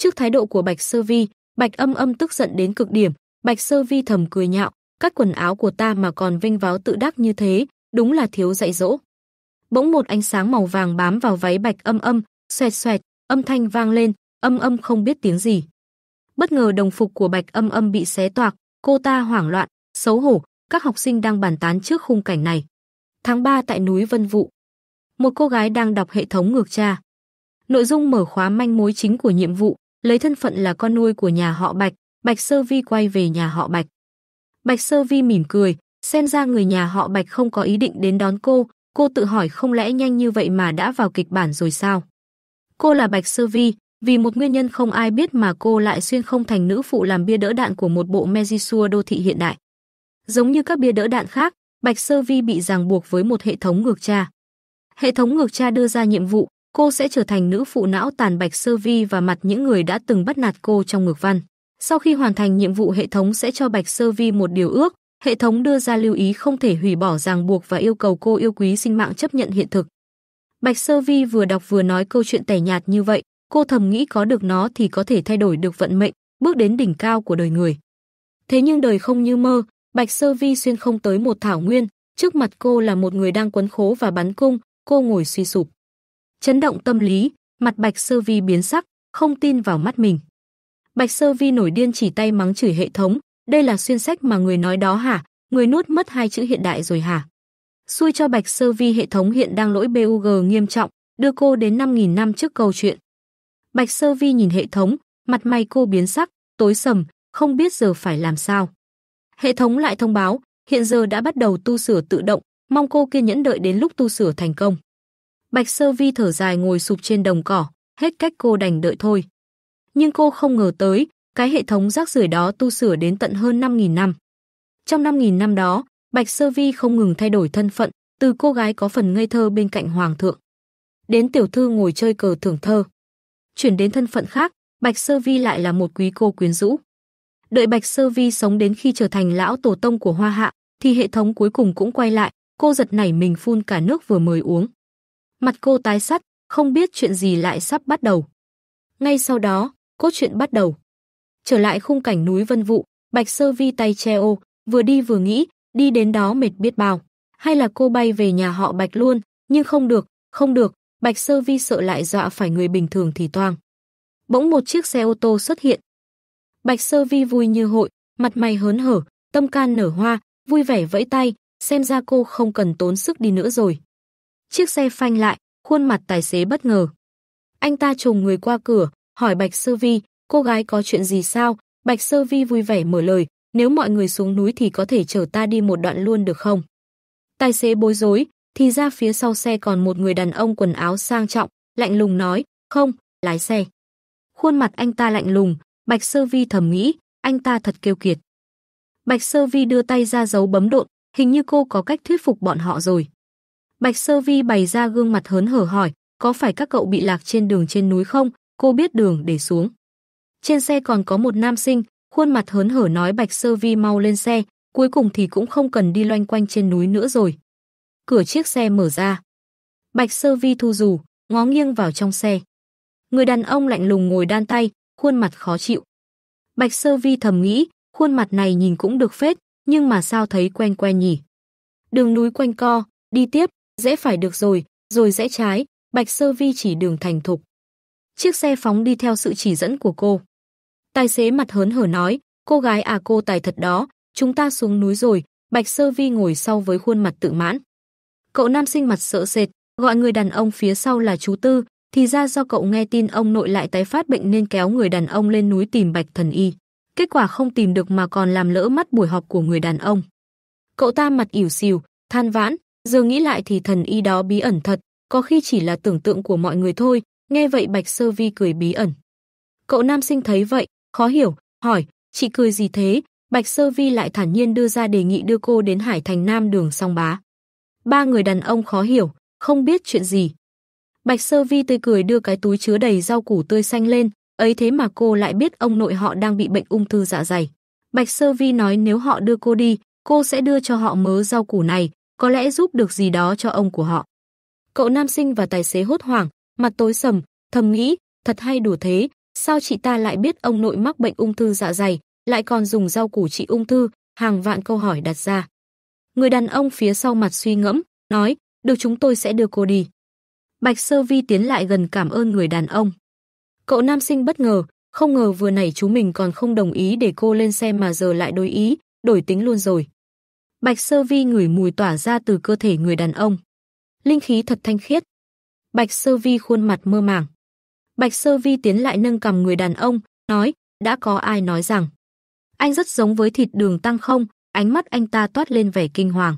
Trước thái độ của Bạch Sơ Vi, Bạch Âm Âm tức giận đến cực điểm, Bạch Sơ Vi thầm cười nhạo, các quần áo của ta mà còn vinh váo tự đắc như thế, đúng là thiếu dạy dỗ. Bỗng một ánh sáng màu vàng bám vào váy Bạch Âm Âm, xoẹt xoẹt, âm thanh vang lên, Âm Âm không biết tiếng gì. Bất ngờ đồng phục của Bạch Âm Âm bị xé toạc, cô ta hoảng loạn, xấu hổ, các học sinh đang bàn tán trước khung cảnh này. Tháng 3 tại núi Vân Vụ. Một cô gái đang đọc hệ thống ngược tra. Nội dung mở khóa manh mối chính của nhiệm vụ, lấy thân phận là con nuôi của nhà họ Bạch, Bạch Sơ Vi quay về nhà họ Bạch. Bạch Sơ Vi mỉm cười, xem ra người nhà họ Bạch không có ý định đến đón cô, cô tự hỏi không lẽ nhanh như vậy mà đã vào kịch bản rồi sao? Cô là Bạch Sơ Vi, vì một nguyên nhân không ai biết mà cô lại xuyên không thành nữ phụ làm bia đỡ đạn của một bộ Mejisua đô thị hiện đại. Giống như các bia đỡ đạn khác, Bạch Sơ Vi bị ràng buộc với một hệ thống ngược tra. Hệ thống ngược tra đưa ra nhiệm vụ, cô sẽ trở thành nữ phụ não tàn bạch sơ vi và mặt những người đã từng bắt nạt cô trong ngược văn. Sau khi hoàn thành nhiệm vụ hệ thống sẽ cho bạch sơ vi một điều ước, hệ thống đưa ra lưu ý không thể hủy bỏ ràng buộc và yêu cầu cô yêu quý sinh mạng chấp nhận hiện thực. Bạch sơ vi vừa đọc vừa nói câu chuyện tẻ nhạt như vậy, cô thầm nghĩ có được nó thì có thể thay đổi được vận mệnh, bước đến đỉnh cao của đời người. Thế nhưng đời không như mơ, Bạch Sơ Vi xuyên không tới một thảo nguyên, trước mặt cô là một người đang quấn khố và bắn cung, cô ngồi suy sụp chấn động tâm lý, mặt Bạch Sơ Vi biến sắc, không tin vào mắt mình. Bạch Sơ Vi nổi điên chỉ tay mắng chửi hệ thống, đây là xuyên sách mà người nói đó hả, người nuốt mất hai chữ hiện đại rồi hả? Xui cho Bạch Sơ Vi hệ thống hiện đang lỗi BUG nghiêm trọng, đưa cô đến 5.000 năm trước câu chuyện. Bạch Sơ Vi nhìn hệ thống, mặt mày cô biến sắc, tối sầm, không biết giờ phải làm sao. Hệ thống lại thông báo, hiện giờ đã bắt đầu tu sửa tự động, mong cô kiên nhẫn đợi đến lúc tu sửa thành công. Bạch Sơ Vi thở dài ngồi sụp trên đồng cỏ, hết cách cô đành đợi thôi. Nhưng cô không ngờ tới, cái hệ thống rác rưởi đó tu sửa đến tận hơn 5.000 năm. Trong 5.000 năm đó, Bạch Sơ Vi không ngừng thay đổi thân phận, từ cô gái có phần ngây thơ bên cạnh Hoàng thượng. Đến tiểu thư ngồi chơi cờ thưởng thơ. Chuyển đến thân phận khác, Bạch Sơ Vi lại là một quý cô quyến rũ. Đợi Bạch Sơ Vi sống đến khi trở thành lão tổ tông của Hoa Hạ, thì hệ thống cuối cùng cũng quay lại, cô giật nảy mình phun cả nước vừa mới uống. Mặt cô tái sắt, không biết chuyện gì lại sắp bắt đầu. Ngay sau đó, cốt truyện bắt đầu. Trở lại khung cảnh núi Vân Vụ, Bạch Sơ Vi tay che ô, vừa đi vừa nghĩ, đi đến đó mệt biết bao. Hay là cô bay về nhà họ Bạch luôn, nhưng không được, không được, Bạch Sơ Vi sợ lại dọa phải người bình thường thì toang. Bỗng một chiếc xe ô tô xuất hiện. Bạch Sơ Vi vui như hội, mặt mày hớn hở, tâm can nở hoa, vui vẻ vẫy tay, xem ra cô không cần tốn sức đi nữa rồi. Chiếc xe phanh lại, khuôn mặt tài xế bất ngờ. Anh ta trùng người qua cửa, hỏi Bạch Sơ Vi, cô gái có chuyện gì sao? Bạch Sơ Vi vui vẻ mở lời, nếu mọi người xuống núi thì có thể chở ta đi một đoạn luôn được không? Tài xế bối rối, thì ra phía sau xe còn một người đàn ông quần áo sang trọng, lạnh lùng nói, không, lái xe. Khuôn mặt anh ta lạnh lùng, Bạch Sơ Vi thầm nghĩ, anh ta thật kêu kiệt. Bạch Sơ Vi đưa tay ra giấu bấm độn, hình như cô có cách thuyết phục bọn họ rồi. Bạch Sơ Vi bày ra gương mặt hớn hở hỏi, có phải các cậu bị lạc trên đường trên núi không? Cô biết đường để xuống. Trên xe còn có một nam sinh, khuôn mặt hớn hở nói Bạch Sơ Vi mau lên xe, cuối cùng thì cũng không cần đi loanh quanh trên núi nữa rồi. Cửa chiếc xe mở ra. Bạch Sơ Vi thu dù, ngó nghiêng vào trong xe. Người đàn ông lạnh lùng ngồi đan tay, khuôn mặt khó chịu. Bạch Sơ Vi thầm nghĩ, khuôn mặt này nhìn cũng được phết, nhưng mà sao thấy quen quen nhỉ? Đường núi quanh co, đi tiếp, rẽ phải được rồi, rồi rẽ trái, Bạch Sơ Vi chỉ đường thành thục. Chiếc xe phóng đi theo sự chỉ dẫn của cô. Tài xế mặt hớn hở nói, cô gái à cô tài thật đó, chúng ta xuống núi rồi, Bạch Sơ Vi ngồi sau với khuôn mặt tự mãn. Cậu nam sinh mặt sợ sệt, gọi người đàn ông phía sau là chú Tư, thì ra do cậu nghe tin ông nội lại tái phát bệnh nên kéo người đàn ông lên núi tìm Bạch Thần Y. Kết quả không tìm được mà còn làm lỡ mắt buổi họp của người đàn ông. Cậu ta mặt ỉu xìu, than vãn, Giờ nghĩ lại thì thần y đó bí ẩn thật, có khi chỉ là tưởng tượng của mọi người thôi, nghe vậy Bạch Sơ Vi cười bí ẩn. Cậu nam sinh thấy vậy, khó hiểu, hỏi, chị cười gì thế? Bạch Sơ Vi lại thản nhiên đưa ra đề nghị đưa cô đến Hải Thành Nam đường song bá. Ba người đàn ông khó hiểu, không biết chuyện gì. Bạch Sơ Vi tươi cười đưa cái túi chứa đầy rau củ tươi xanh lên, ấy thế mà cô lại biết ông nội họ đang bị bệnh ung thư dạ dày. Bạch Sơ Vi nói nếu họ đưa cô đi, cô sẽ đưa cho họ mớ rau củ này, có lẽ giúp được gì đó cho ông của họ. Cậu nam sinh và tài xế hốt hoảng, mặt tối sầm, thầm nghĩ, thật hay đủ thế, sao chị ta lại biết ông nội mắc bệnh ung thư dạ dày, lại còn dùng rau củ trị ung thư, hàng vạn câu hỏi đặt ra. Người đàn ông phía sau mặt suy ngẫm, nói, được chúng tôi sẽ đưa cô đi. Bạch Sơ Vi tiến lại gần cảm ơn người đàn ông. Cậu nam sinh bất ngờ, không ngờ vừa nãy chú mình còn không đồng ý để cô lên xe mà giờ lại đối ý, đổi tính luôn rồi. Bạch Sơ Vi ngửi mùi tỏa ra từ cơ thể người đàn ông. Linh khí thật thanh khiết. Bạch Sơ Vi khuôn mặt mơ màng. Bạch Sơ Vi tiến lại nâng cầm người đàn ông, nói, đã có ai nói rằng. Anh rất giống với thịt đường tăng không, ánh mắt anh ta toát lên vẻ kinh hoàng.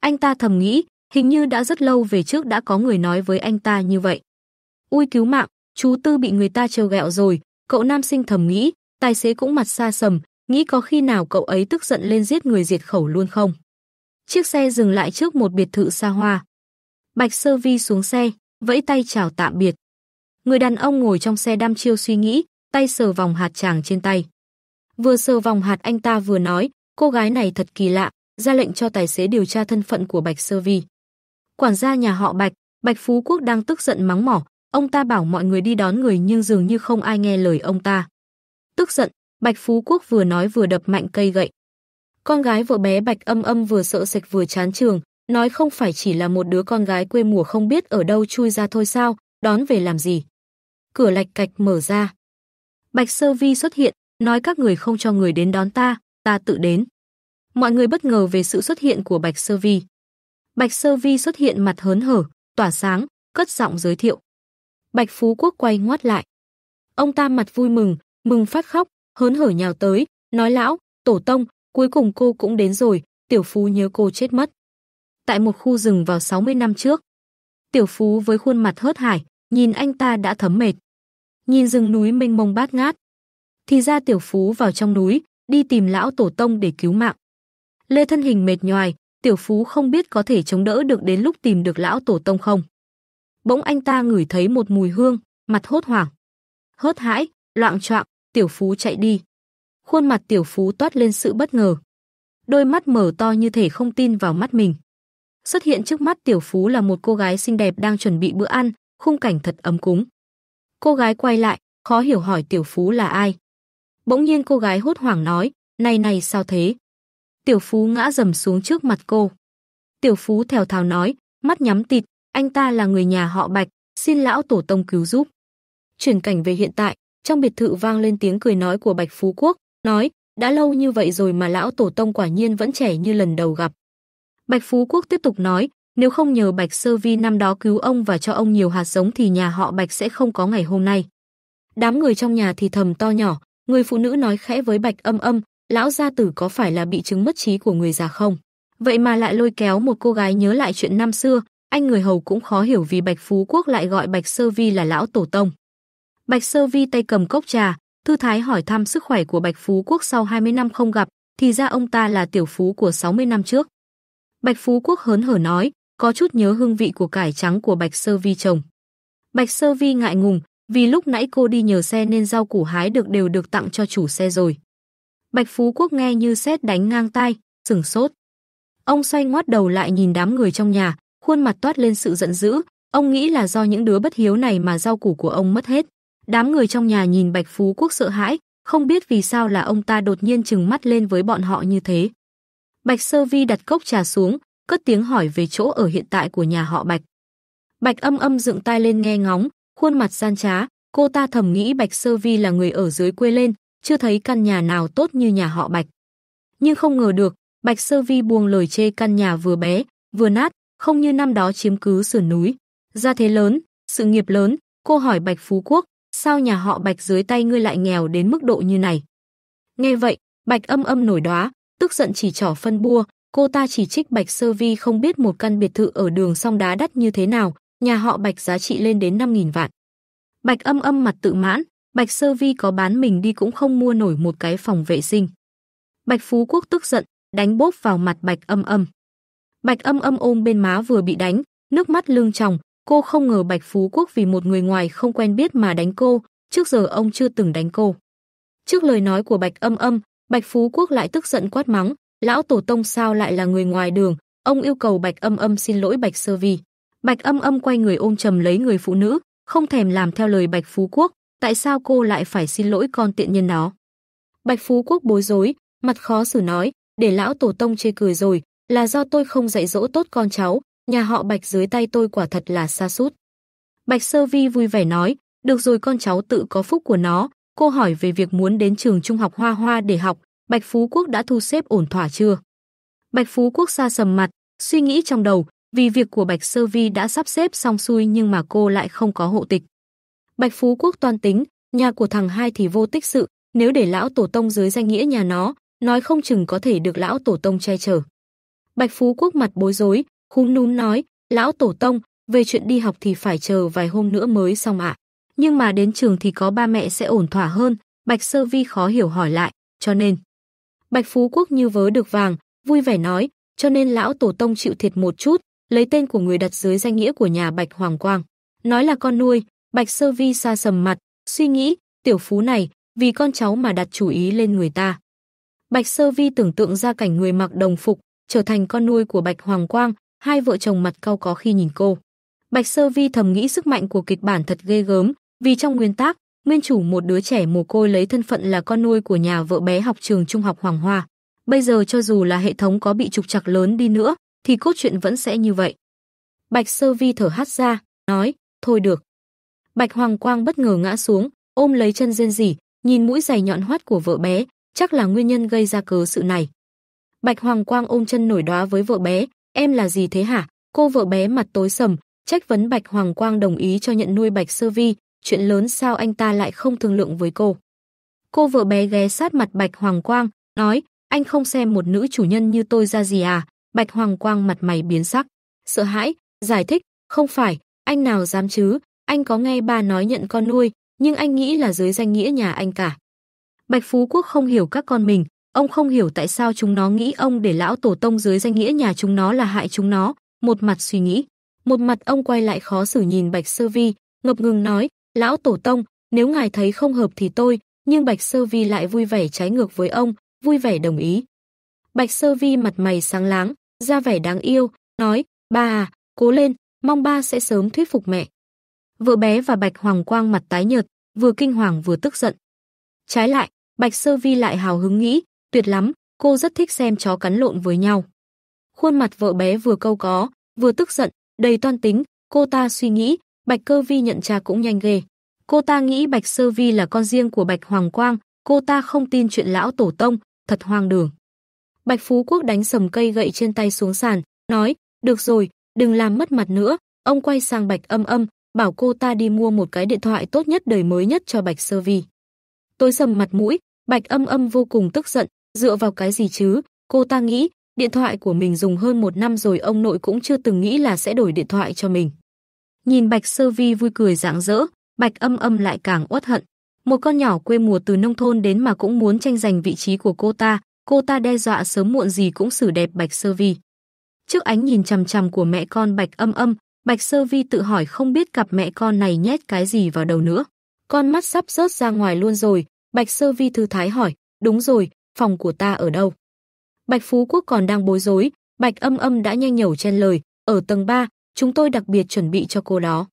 Anh ta thầm nghĩ, hình như đã rất lâu về trước đã có người nói với anh ta như vậy. Ui cứu mạng, chú Tư bị người ta trêu ghẹo rồi, cậu nam sinh thầm nghĩ, tài xế cũng mặt xa sầm, nghĩ có khi nào cậu ấy tức giận lên giết người diệt khẩu luôn không? Chiếc xe dừng lại trước một biệt thự xa hoa. Bạch Sơ Vi xuống xe, vẫy tay chào tạm biệt. Người đàn ông ngồi trong xe đăm chiêu suy nghĩ, tay sờ vòng hạt chàng trên tay. Vừa sờ vòng hạt anh ta vừa nói, cô gái này thật kỳ lạ, ra lệnh cho tài xế điều tra thân phận của Bạch Sơ Vi. Quản gia nhà họ Bạch, Bạch Phú Quốc đang tức giận mắng mỏ, ông ta bảo mọi người đi đón người nhưng dường như không ai nghe lời ông ta. Tức giận, Bạch Phú Quốc vừa nói vừa đập mạnh cây gậy. Con gái vợ bé Bạch Âm Âm vừa sợ sạch vừa chán trường, nói không phải chỉ là một đứa con gái quê mùa không biết ở đâu chui ra thôi sao, đón về làm gì. Cửa lạch cạch mở ra. Bạch Sơ Vi xuất hiện, nói các người không cho người đến đón ta, ta tự đến. Mọi người bất ngờ về sự xuất hiện của Bạch Sơ Vi. Bạch Sơ Vi xuất hiện mặt hớn hở, tỏa sáng, cất giọng giới thiệu. Bạch Phú Quốc quay ngoắt lại. Ông ta mặt vui mừng, mừng phát khóc, hớn hở nhào tới, nói lão, tổ tông, cuối cùng cô cũng đến rồi, tiểu phú nhớ cô chết mất. Tại một khu rừng vào 60 năm trước, tiểu phú với khuôn mặt hớt hải, nhìn anh ta đã thấm mệt. Nhìn rừng núi mênh mông bát ngát. Thì ra tiểu phú vào trong núi, đi tìm lão tổ tông để cứu mạng. Lê thân hình mệt nhoài, tiểu phú không biết có thể chống đỡ được đến lúc tìm được lão tổ tông không. Bỗng anh ta ngửi thấy một mùi hương, mặt hốt hoảng. Hớt hãi, loạn choạng, Tiểu Phú chạy đi. Khuôn mặt Tiểu Phú toát lên sự bất ngờ. Đôi mắt mở to như thể không tin vào mắt mình. Xuất hiện trước mắt Tiểu Phú là một cô gái xinh đẹp đang chuẩn bị bữa ăn, khung cảnh thật ấm cúng. Cô gái quay lại, khó hiểu hỏi Tiểu Phú là ai. Bỗng nhiên cô gái hốt hoảng nói, này này sao thế? Tiểu Phú ngã rầm xuống trước mặt cô. Tiểu Phú thèo thào nói, mắt nhắm tịt, anh ta là người nhà họ Bạch, xin lão tổ tông cứu giúp. Chuyển cảnh về hiện tại, trong biệt thự vang lên tiếng cười nói của Bạch Phú Quốc, nói, đã lâu như vậy rồi mà lão tổ tông quả nhiên vẫn trẻ như lần đầu gặp. Bạch Phú Quốc tiếp tục nói, nếu không nhờ Bạch Sơ Vi năm đó cứu ông và cho ông nhiều hạt giống thì nhà họ Bạch sẽ không có ngày hôm nay. Đám người trong nhà thì thầm to nhỏ, người phụ nữ nói khẽ với Bạch Âm Âm, lão gia tử có phải là bị chứng mất trí của người già không? Vậy mà lại lôi kéo một cô gái nhớ lại chuyện năm xưa, anh người hầu cũng khó hiểu vì Bạch Phú Quốc lại gọi Bạch Sơ Vi là lão tổ tông. Bạch Sơ Vi tay cầm cốc trà, thư thái hỏi thăm sức khỏe của Bạch Phú Quốc sau 20 năm không gặp, thì ra ông ta là tiểu phú của 60 năm trước. Bạch Phú Quốc hớn hở nói, có chút nhớ hương vị của cải trắng của Bạch Sơ Vi chồng. Bạch Sơ Vi ngại ngùng, vì lúc nãy cô đi nhờ xe nên rau củ hái được đều được tặng cho chủ xe rồi. Bạch Phú Quốc nghe như sét đánh ngang tai, sửng sốt. Ông xoay ngoắt đầu lại nhìn đám người trong nhà, khuôn mặt toát lên sự giận dữ, ông nghĩ là do những đứa bất hiếu này mà rau củ của ông mất hết. Đám người trong nhà nhìn Bạch Phú Quốc sợ hãi, không biết vì sao là ông ta đột nhiên trừng mắt lên với bọn họ như thế. Bạch Sơ Vi đặt cốc trà xuống, cất tiếng hỏi về chỗ ở hiện tại của nhà họ Bạch. Bạch âm âm dựng tai lên nghe ngóng, khuôn mặt gian trá, cô ta thầm nghĩ Bạch Sơ Vi là người ở dưới quê lên, chưa thấy căn nhà nào tốt như nhà họ Bạch. Nhưng không ngờ được, Bạch Sơ Vi buông lời chê căn nhà vừa bé, vừa nát, không như năm đó chiếm cứ sườn núi. gia thế lớn, sự nghiệp lớn, cô hỏi Bạch Phú Quốc, sao nhà họ Bạch dưới tay ngươi lại nghèo đến mức độ như này. Nghe vậy, Bạch âm âm nổi đóa, tức giận chỉ trỏ phân bua, cô ta chỉ trích Bạch Sơ Vi không biết một căn biệt thự ở đường song đá đắt như thế nào, nhà họ Bạch giá trị lên đến 5.000 vạn. Bạch âm âm mặt tự mãn, Bạch Sơ Vi có bán mình đi cũng không mua nổi một cái phòng vệ sinh. Bạch Phú Quốc tức giận, đánh bốp vào mặt Bạch âm âm. Bạch âm âm ôm bên má vừa bị đánh, nước mắt lưng tròng, Cô không ngờ Bạch Phú Quốc vì một người ngoài không quen biết mà đánh cô, trước giờ ông chưa từng đánh cô. Trước lời nói của Bạch Âm Âm, Bạch Phú Quốc lại tức giận quát mắng, lão tổ tông sao lại là người ngoài đường, ông yêu cầu Bạch Âm Âm xin lỗi Bạch Sơ Vi. Bạch Âm Âm quay người ôm trầm lấy người phụ nữ, không thèm làm theo lời Bạch Phú Quốc, tại sao cô lại phải xin lỗi con tiện nhân đó? Bạch Phú Quốc bối rối, mặt khó xử nói, để lão tổ tông chê cười rồi, là do tôi không dạy dỗ tốt con cháu, nhà họ Bạch dưới tay tôi quả thật là xa sút Bạch Sơ Vi vui vẻ nói, được rồi con cháu tự có phúc của nó, cô hỏi về việc muốn đến trường trung học Hoa Hoa để học, Bạch Phú Quốc đã thu xếp ổn thỏa chưa? Bạch Phú Quốc xa sầm mặt, suy nghĩ trong đầu, vì việc của Bạch Sơ Vi đã sắp xếp xong xuôi nhưng mà cô lại không có hộ tịch. Bạch Phú Quốc toan tính, nhà của thằng hai thì vô tích sự, nếu để lão tổ tông dưới danh nghĩa nhà nó, nói không chừng có thể được lão tổ tông che chở. Bạch Phú Quốc mặt bối rối, Khung núm nói, lão tổ tông, về chuyện đi học thì phải chờ vài hôm nữa mới xong ạ. Nhưng mà đến trường thì có ba mẹ sẽ ổn thỏa hơn, Bạch Sơ Vi khó hiểu hỏi lại, cho nên. Bạch Phú Quốc như vớ được vàng, vui vẻ nói, cho nên lão tổ tông chịu thiệt một chút, lấy tên của người đặt dưới danh nghĩa của nhà Bạch Hoàng Quang. Nói là con nuôi, Bạch Sơ Vi xa sầm mặt, suy nghĩ, tiểu phú này, vì con cháu mà đặt chủ ý lên người ta. Bạch Sơ Vi tưởng tượng ra cảnh người mặc đồng phục, trở thành con nuôi của Bạch Hoàng Quang, hai vợ chồng mặt cau có khi nhìn cô. Bạch Sơ Vi thầm nghĩ sức mạnh của kịch bản thật ghê gớm, vì trong nguyên tác, nguyên chủ một đứa trẻ mồ côi lấy thân phận là con nuôi của nhà vợ bé học trường trung học Hoàng Hoa. Bây giờ cho dù là hệ thống có bị trục trặc lớn đi nữa, thì cốt truyện vẫn sẽ như vậy. Bạch Sơ Vi thở hắt ra, nói, thôi được. Bạch Hoàng Quang bất ngờ ngã xuống, ôm lấy chân rên rỉ, nhìn mũi giày nhọn hoắt của vợ bé, chắc là nguyên nhân gây ra cớ sự này. Bạch Hoàng Quang ôm chân nổi đóa với vợ bé, Em là gì thế hả? Cô vợ bé mặt tối sầm, trách vấn Bạch Hoàng Quang đồng ý cho nhận nuôi Bạch Sơ Vi, chuyện lớn sao anh ta lại không thương lượng với cô. Cô vợ bé ghé sát mặt Bạch Hoàng Quang, nói, anh không xem một nữ chủ nhân như tôi ra gì à? Bạch Hoàng Quang mặt mày biến sắc, sợ hãi, giải thích, không phải, anh nào dám chứ, anh có nghe ba nói nhận con nuôi, nhưng anh nghĩ là dưới danh nghĩa nhà anh cả. Bạch Phú Quốc không hiểu các con mình, Ông không hiểu tại sao chúng nó nghĩ ông để lão tổ tông dưới danh nghĩa nhà chúng nó là hại chúng nó, một mặt suy nghĩ, một mặt ông quay lại khó xử nhìn Bạch Sơ Vi, ngập ngừng nói, lão tổ tông, nếu ngài thấy không hợp thì tôi, nhưng Bạch Sơ Vi lại vui vẻ trái ngược với ông, vui vẻ đồng ý. Bạch Sơ Vi mặt mày sáng láng, ra vẻ đáng yêu, nói, ba à, cố lên, mong ba sẽ sớm thuyết phục mẹ. Vợ bé và Bạch Hoàng Quang mặt tái nhợt, vừa kinh hoàng vừa tức giận. Trái lại, Bạch Sơ Vi lại hào hứng nghĩ, Tuyệt lắm, cô rất thích xem chó cắn lộn với nhau. Khuôn mặt vợ bé vừa câu có, vừa tức giận, đầy toan tính, cô ta suy nghĩ, Bạch Cơ Vi nhận cha cũng nhanh ghê. Cô ta nghĩ Bạch Sơ Vi là con riêng của Bạch Hoàng Quang, cô ta không tin chuyện lão tổ tông, thật hoang đường. Bạch Phú Quốc đánh sầm cây gậy trên tay xuống sàn, nói, được rồi, đừng làm mất mặt nữa. Ông quay sang Bạch âm âm, bảo cô ta đi mua một cái điện thoại tốt nhất đời mới nhất cho Bạch Sơ Vi. Tôi sầm mặt mũi, Bạch âm âm vô cùng tức giận, Dựa vào cái gì chứ? Cô ta nghĩ, điện thoại của mình dùng hơn một năm rồi ông nội cũng chưa từng nghĩ là sẽ đổi điện thoại cho mình. Nhìn Bạch Sơ Vi vui cười rạng rỡ, Bạch Âm Âm lại càng uất hận. Một con nhỏ quê mùa từ nông thôn đến mà cũng muốn tranh giành vị trí của cô ta, cô ta đe dọa sớm muộn gì cũng xử đẹp Bạch Sơ Vi. Trước ánh nhìn chằm chằm của mẹ con Bạch Âm Âm, Bạch Sơ Vi tự hỏi không biết cặp mẹ con này nhét cái gì vào đầu nữa. Con mắt sắp rớt ra ngoài luôn rồi, Bạch Sơ Vi thư thái hỏi, đúng rồi, phòng của ta ở đâu? Bạch Phú Quốc còn đang bối rối, Bạch Âm Âm đã nhanh nhẩu chen lời, ở tầng 3, chúng tôi đặc biệt chuẩn bị cho cô đó.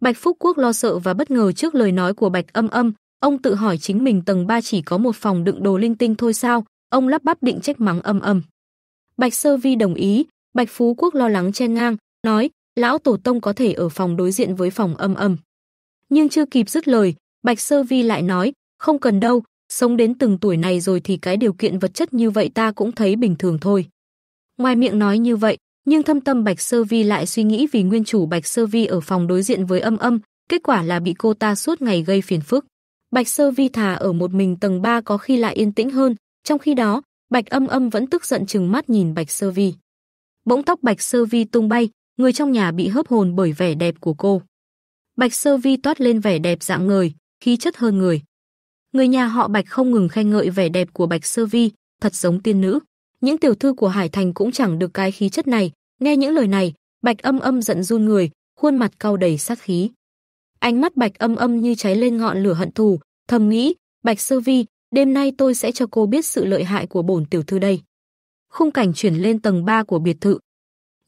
Bạch Phúc Quốc lo sợ và bất ngờ trước lời nói của Bạch Âm Âm, ông tự hỏi chính mình tầng 3 chỉ có một phòng đựng đồ linh tinh thôi sao, ông lắp bắp định trách mắng Âm Âm. Bạch Sơ Vi đồng ý, Bạch Phú Quốc lo lắng chen ngang, nói, lão tổ tông có thể ở phòng đối diện với phòng Âm Âm. Nhưng chưa kịp dứt lời, Bạch Sơ Vi lại nói, không cần đâu, sống đến từng tuổi này rồi thì cái điều kiện vật chất như vậy ta cũng thấy bình thường thôi. Ngoài miệng nói như vậy, nhưng thâm tâm Bạch Sơ Vi lại suy nghĩ vì nguyên chủ Bạch Sơ Vi ở phòng đối diện với âm âm, kết quả là bị cô ta suốt ngày gây phiền phức. Bạch Sơ Vi thà ở một mình tầng 3 có khi lại yên tĩnh hơn, trong khi đó, Bạch Âm Âm vẫn tức giận chừng mắt nhìn Bạch Sơ Vi. Bỗng tóc Bạch Sơ Vi tung bay, người trong nhà bị hớp hồn bởi vẻ đẹp của cô. Bạch Sơ Vi toát lên vẻ đẹp dạng người, khí chất hơn người. Người nhà họ Bạch không ngừng khen ngợi vẻ đẹp của Bạch Sơ Vi, thật giống tiên nữ. Những tiểu thư của Hải Thành cũng chẳng được cái khí chất này, nghe những lời này, Bạch Âm Âm giận run người, khuôn mặt cau đầy sát khí. Ánh mắt Bạch Âm Âm như cháy lên ngọn lửa hận thù, thầm nghĩ, Bạch Sơ Vi, đêm nay tôi sẽ cho cô biết sự lợi hại của bổn tiểu thư đây. Khung cảnh chuyển lên tầng 3 của biệt thự.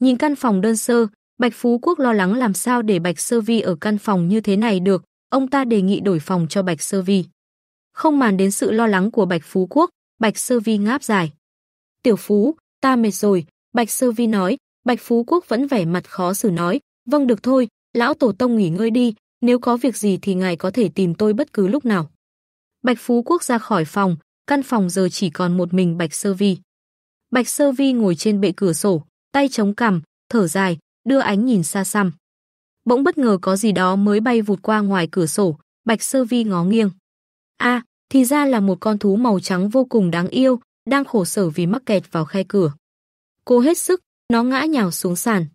Nhìn căn phòng đơn sơ, Bạch Phú Quốc lo lắng làm sao để Bạch Sơ Vi ở căn phòng như thế này được, ông ta đề nghị đổi phòng cho Bạch Sơ Vi không màn đến sự lo lắng của Bạch Phú Quốc, Bạch Sơ Vi ngáp dài. Tiểu Phú, ta mệt rồi, Bạch Sơ Vi nói, Bạch Phú Quốc vẫn vẻ mặt khó xử nói, vâng được thôi, lão tổ tông nghỉ ngơi đi, nếu có việc gì thì ngài có thể tìm tôi bất cứ lúc nào. Bạch Phú Quốc ra khỏi phòng, căn phòng giờ chỉ còn một mình Bạch Sơ Vi. Bạch Sơ Vi ngồi trên bệ cửa sổ, tay chống cằm, thở dài, đưa ánh nhìn xa xăm. Bỗng bất ngờ có gì đó mới bay vụt qua ngoài cửa sổ, Bạch Sơ Vi ngó nghiêng a à, thì ra là một con thú màu trắng vô cùng đáng yêu, đang khổ sở vì mắc kẹt vào khe cửa. Cô hết sức, nó ngã nhào xuống sàn.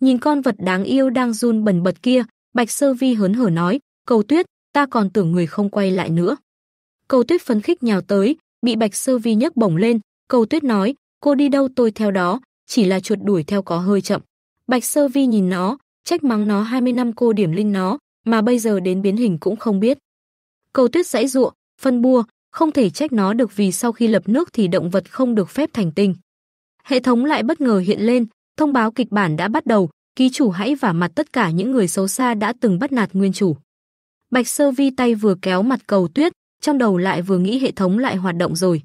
Nhìn con vật đáng yêu đang run bần bật kia, Bạch Sơ Vi hớn hở nói, cầu tuyết, ta còn tưởng người không quay lại nữa. Cầu tuyết phấn khích nhào tới, bị Bạch Sơ Vi nhấc bổng lên, cầu tuyết nói, cô đi đâu tôi theo đó, chỉ là chuột đuổi theo có hơi chậm. Bạch Sơ Vi nhìn nó, trách mắng nó 20 năm cô điểm linh nó, mà bây giờ đến biến hình cũng không biết. Cầu tuyết dãy ruộng, phân bua, không thể trách nó được vì sau khi lập nước thì động vật không được phép thành tinh. Hệ thống lại bất ngờ hiện lên, thông báo kịch bản đã bắt đầu, ký chủ hãy vả mặt tất cả những người xấu xa đã từng bắt nạt nguyên chủ. Bạch Sơ Vi tay vừa kéo mặt cầu tuyết, trong đầu lại vừa nghĩ hệ thống lại hoạt động rồi.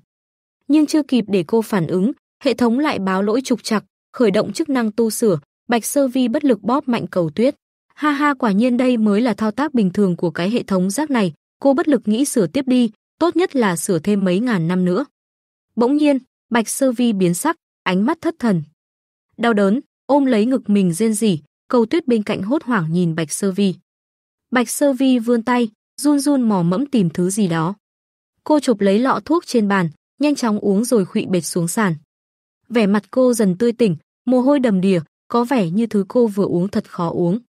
Nhưng chưa kịp để cô phản ứng, hệ thống lại báo lỗi trục trặc, khởi động chức năng tu sửa, Bạch Sơ Vi bất lực bóp mạnh cầu tuyết. Ha ha quả nhiên đây mới là thao tác bình thường của cái hệ thống rác này, cô bất lực nghĩ sửa tiếp đi, tốt nhất là sửa thêm mấy ngàn năm nữa. Bỗng nhiên, Bạch Sơ Vi biến sắc, ánh mắt thất thần. Đau đớn, ôm lấy ngực mình rên rỉ, Cầu Tuyết bên cạnh hốt hoảng nhìn Bạch Sơ Vi. Bạch Sơ Vi vươn tay, run run mò mẫm tìm thứ gì đó. Cô chụp lấy lọ thuốc trên bàn, nhanh chóng uống rồi khuỵu bệt xuống sàn. Vẻ mặt cô dần tươi tỉnh, mồ hôi đầm đìa, có vẻ như thứ cô vừa uống thật khó uống.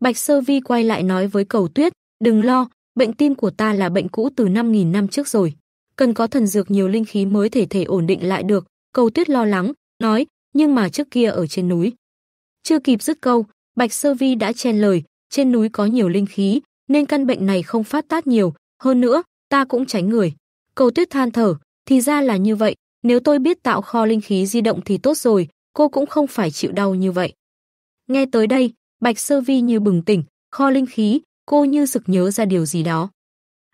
Bạch Sơ Vi quay lại nói với Cầu Tuyết, "Đừng lo, Bệnh tim của ta là bệnh cũ từ 5.000 năm trước rồi. Cần có thần dược nhiều linh khí mới thể thể ổn định lại được. Cầu tuyết lo lắng, nói, nhưng mà trước kia ở trên núi. Chưa kịp dứt câu, Bạch Sơ Vi đã chen lời, trên núi có nhiều linh khí, nên căn bệnh này không phát tác nhiều, hơn nữa, ta cũng tránh người. Cầu tuyết than thở, thì ra là như vậy, nếu tôi biết tạo kho linh khí di động thì tốt rồi, cô cũng không phải chịu đau như vậy. Nghe tới đây, Bạch Sơ Vi như bừng tỉnh, kho linh khí, cô như sực nhớ ra điều gì đó.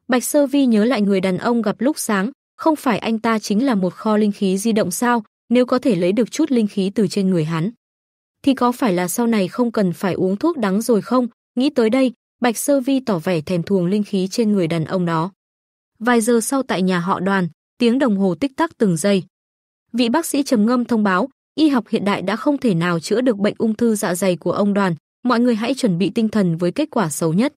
Bạch Sơ Vi nhớ lại người đàn ông gặp lúc sáng, không phải anh ta chính là một kho linh khí di động sao, nếu có thể lấy được chút linh khí từ trên người hắn. Thì có phải là sau này không cần phải uống thuốc đắng rồi không? Nghĩ tới đây, Bạch Sơ Vi tỏ vẻ thèm thuồng linh khí trên người đàn ông đó. Vài giờ sau tại nhà họ đoàn, tiếng đồng hồ tích tắc từng giây. Vị bác sĩ trầm ngâm thông báo, y học hiện đại đã không thể nào chữa được bệnh ung thư dạ dày của ông đoàn, mọi người hãy chuẩn bị tinh thần với kết quả xấu nhất.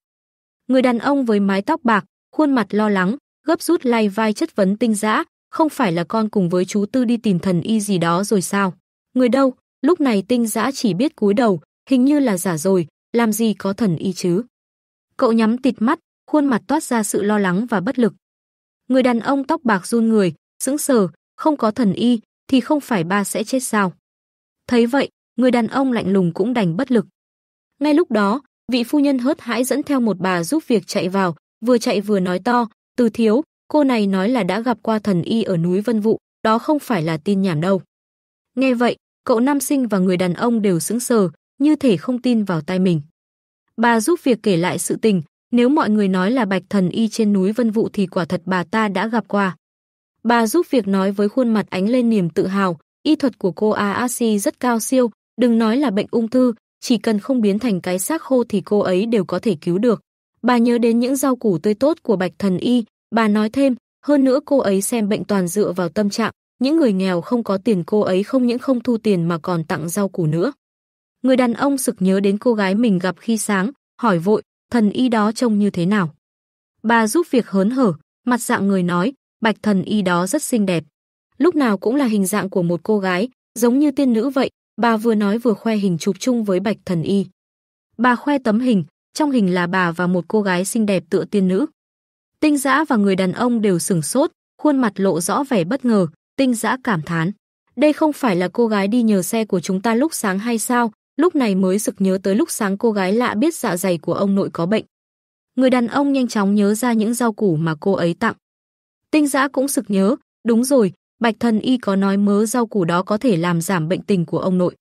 Người đàn ông với mái tóc bạc, khuôn mặt lo lắng, gấp rút lay vai chất vấn tinh dã, không phải là con cùng với chú Tư đi tìm thần y gì đó rồi sao? Người đâu? Lúc này tinh dã chỉ biết cúi đầu, hình như là giả rồi, làm gì có thần y chứ? Cậu nhắm tịt mắt, khuôn mặt toát ra sự lo lắng và bất lực. Người đàn ông tóc bạc run người, sững sờ, không có thần y thì không phải ba sẽ chết sao? Thấy vậy, người đàn ông lạnh lùng cũng đành bất lực. Ngay lúc đó, Vị phu nhân hớt hãi dẫn theo một bà giúp việc chạy vào, vừa chạy vừa nói to, từ thiếu, cô này nói là đã gặp qua thần y ở núi Vân Vụ, đó không phải là tin nhảm đâu. Nghe vậy, cậu nam sinh và người đàn ông đều sững sờ, như thể không tin vào tai mình. Bà giúp việc kể lại sự tình, nếu mọi người nói là bạch thần y trên núi Vân Vụ thì quả thật bà ta đã gặp qua. Bà giúp việc nói với khuôn mặt ánh lên niềm tự hào, y thuật của cô A Asi rất cao siêu, đừng nói là bệnh ung thư, chỉ cần không biến thành cái xác khô thì cô ấy đều có thể cứu được. Bà nhớ đến những rau củ tươi tốt của Bạch Thần Y, bà nói thêm, hơn nữa cô ấy xem bệnh toàn dựa vào tâm trạng, những người nghèo không có tiền cô ấy không những không thu tiền mà còn tặng rau củ nữa. Người đàn ông sực nhớ đến cô gái mình gặp khi sáng, hỏi vội, thần y đó trông như thế nào? Bà giúp việc hớn hở, mặt dạng người nói, bạch thần y đó rất xinh đẹp. Lúc nào cũng là hình dạng của một cô gái, giống như tiên nữ vậy, Bà vừa nói vừa khoe hình chụp chung với Bạch Thần Y. Bà khoe tấm hình, trong hình là bà và một cô gái xinh đẹp tựa tiên nữ. Tinh Dã và người đàn ông đều sửng sốt, khuôn mặt lộ rõ vẻ bất ngờ, Tinh Dã cảm thán, đây không phải là cô gái đi nhờ xe của chúng ta lúc sáng hay sao? Lúc này mới sực nhớ tới lúc sáng cô gái lạ biết dạ dày của ông nội có bệnh. Người đàn ông nhanh chóng nhớ ra những rau củ mà cô ấy tặng. Tinh Dã cũng sực nhớ, đúng rồi, Bạch thần y có nói mớ rau củ đó có thể làm giảm bệnh tình của ông nội.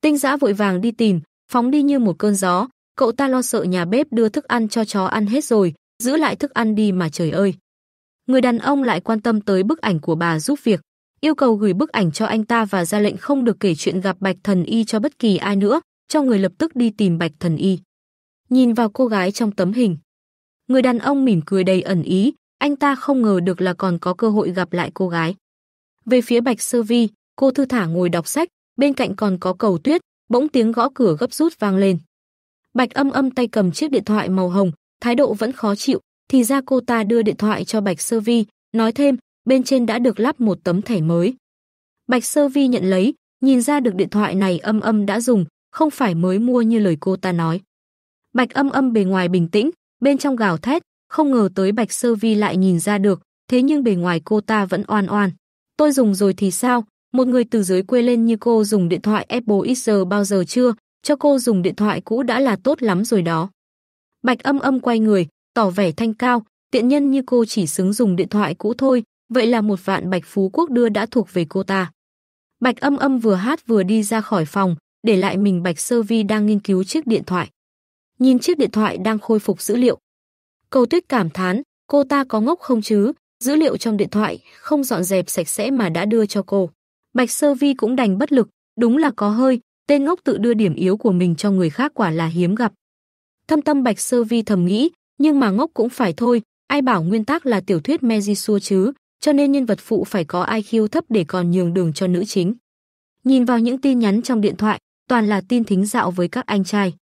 Tinh giã vội vàng đi tìm, phóng đi như một cơn gió, cậu ta lo sợ nhà bếp đưa thức ăn cho chó ăn hết rồi, giữ lại thức ăn đi mà trời ơi. Người đàn ông lại quan tâm tới bức ảnh của bà giúp việc, yêu cầu gửi bức ảnh cho anh ta và ra lệnh không được kể chuyện gặp Bạch Thần Y cho bất kỳ ai nữa, cho người lập tức đi tìm Bạch Thần Y. Nhìn vào cô gái trong tấm hình, người đàn ông mỉm cười đầy ẩn ý, anh ta không ngờ được là còn có cơ hội gặp lại cô gái. Về phía Bạch Sơ Vi, cô thư thả ngồi đọc sách, bên cạnh còn có cầu tuyết, bỗng tiếng gõ cửa gấp rút vang lên. Bạch âm âm tay cầm chiếc điện thoại màu hồng, thái độ vẫn khó chịu, thì ra cô ta đưa điện thoại cho Bạch Sơ Vi, nói thêm, bên trên đã được lắp một tấm thẻ mới. Bạch Sơ Vi nhận lấy, nhìn ra được điện thoại này âm âm đã dùng, không phải mới mua như lời cô ta nói. Bạch âm âm bề ngoài bình tĩnh, bên trong gào thét, không ngờ tới Bạch Sơ Vi lại nhìn ra được, thế nhưng bề ngoài cô ta vẫn oan oan. Tôi dùng rồi thì sao? Một người từ dưới quê lên như cô dùng điện thoại Apple X bao giờ chưa? Cho cô dùng điện thoại cũ đã là tốt lắm rồi đó. Bạch âm âm quay người, tỏ vẻ thanh cao, tiện nhân như cô chỉ xứng dùng điện thoại cũ thôi, vậy là một vạn bạch phú quốc đưa đã thuộc về cô ta. Bạch âm âm vừa hát vừa đi ra khỏi phòng, để lại mình Bạch Sơ Vi đang nghiên cứu chiếc điện thoại. Nhìn chiếc điện thoại đang khôi phục dữ liệu. Cầu tuyết cảm thán, cô ta có ngốc không chứ, Dữ liệu trong điện thoại không dọn dẹp sạch sẽ mà đã đưa cho cô. Bạch Sơ Vi cũng đành bất lực, đúng là có hơi, tên ngốc tự đưa điểm yếu của mình cho người khác quả là hiếm gặp. Thâm tâm Bạch Sơ Vi thầm nghĩ, nhưng mà ngốc cũng phải thôi, ai bảo nguyên tắc là tiểu thuyết Mejisua chứ, cho nên nhân vật phụ phải có IQ thấp để còn nhường đường cho nữ chính. Nhìn vào những tin nhắn trong điện thoại, toàn là tin thính dạo với các anh trai.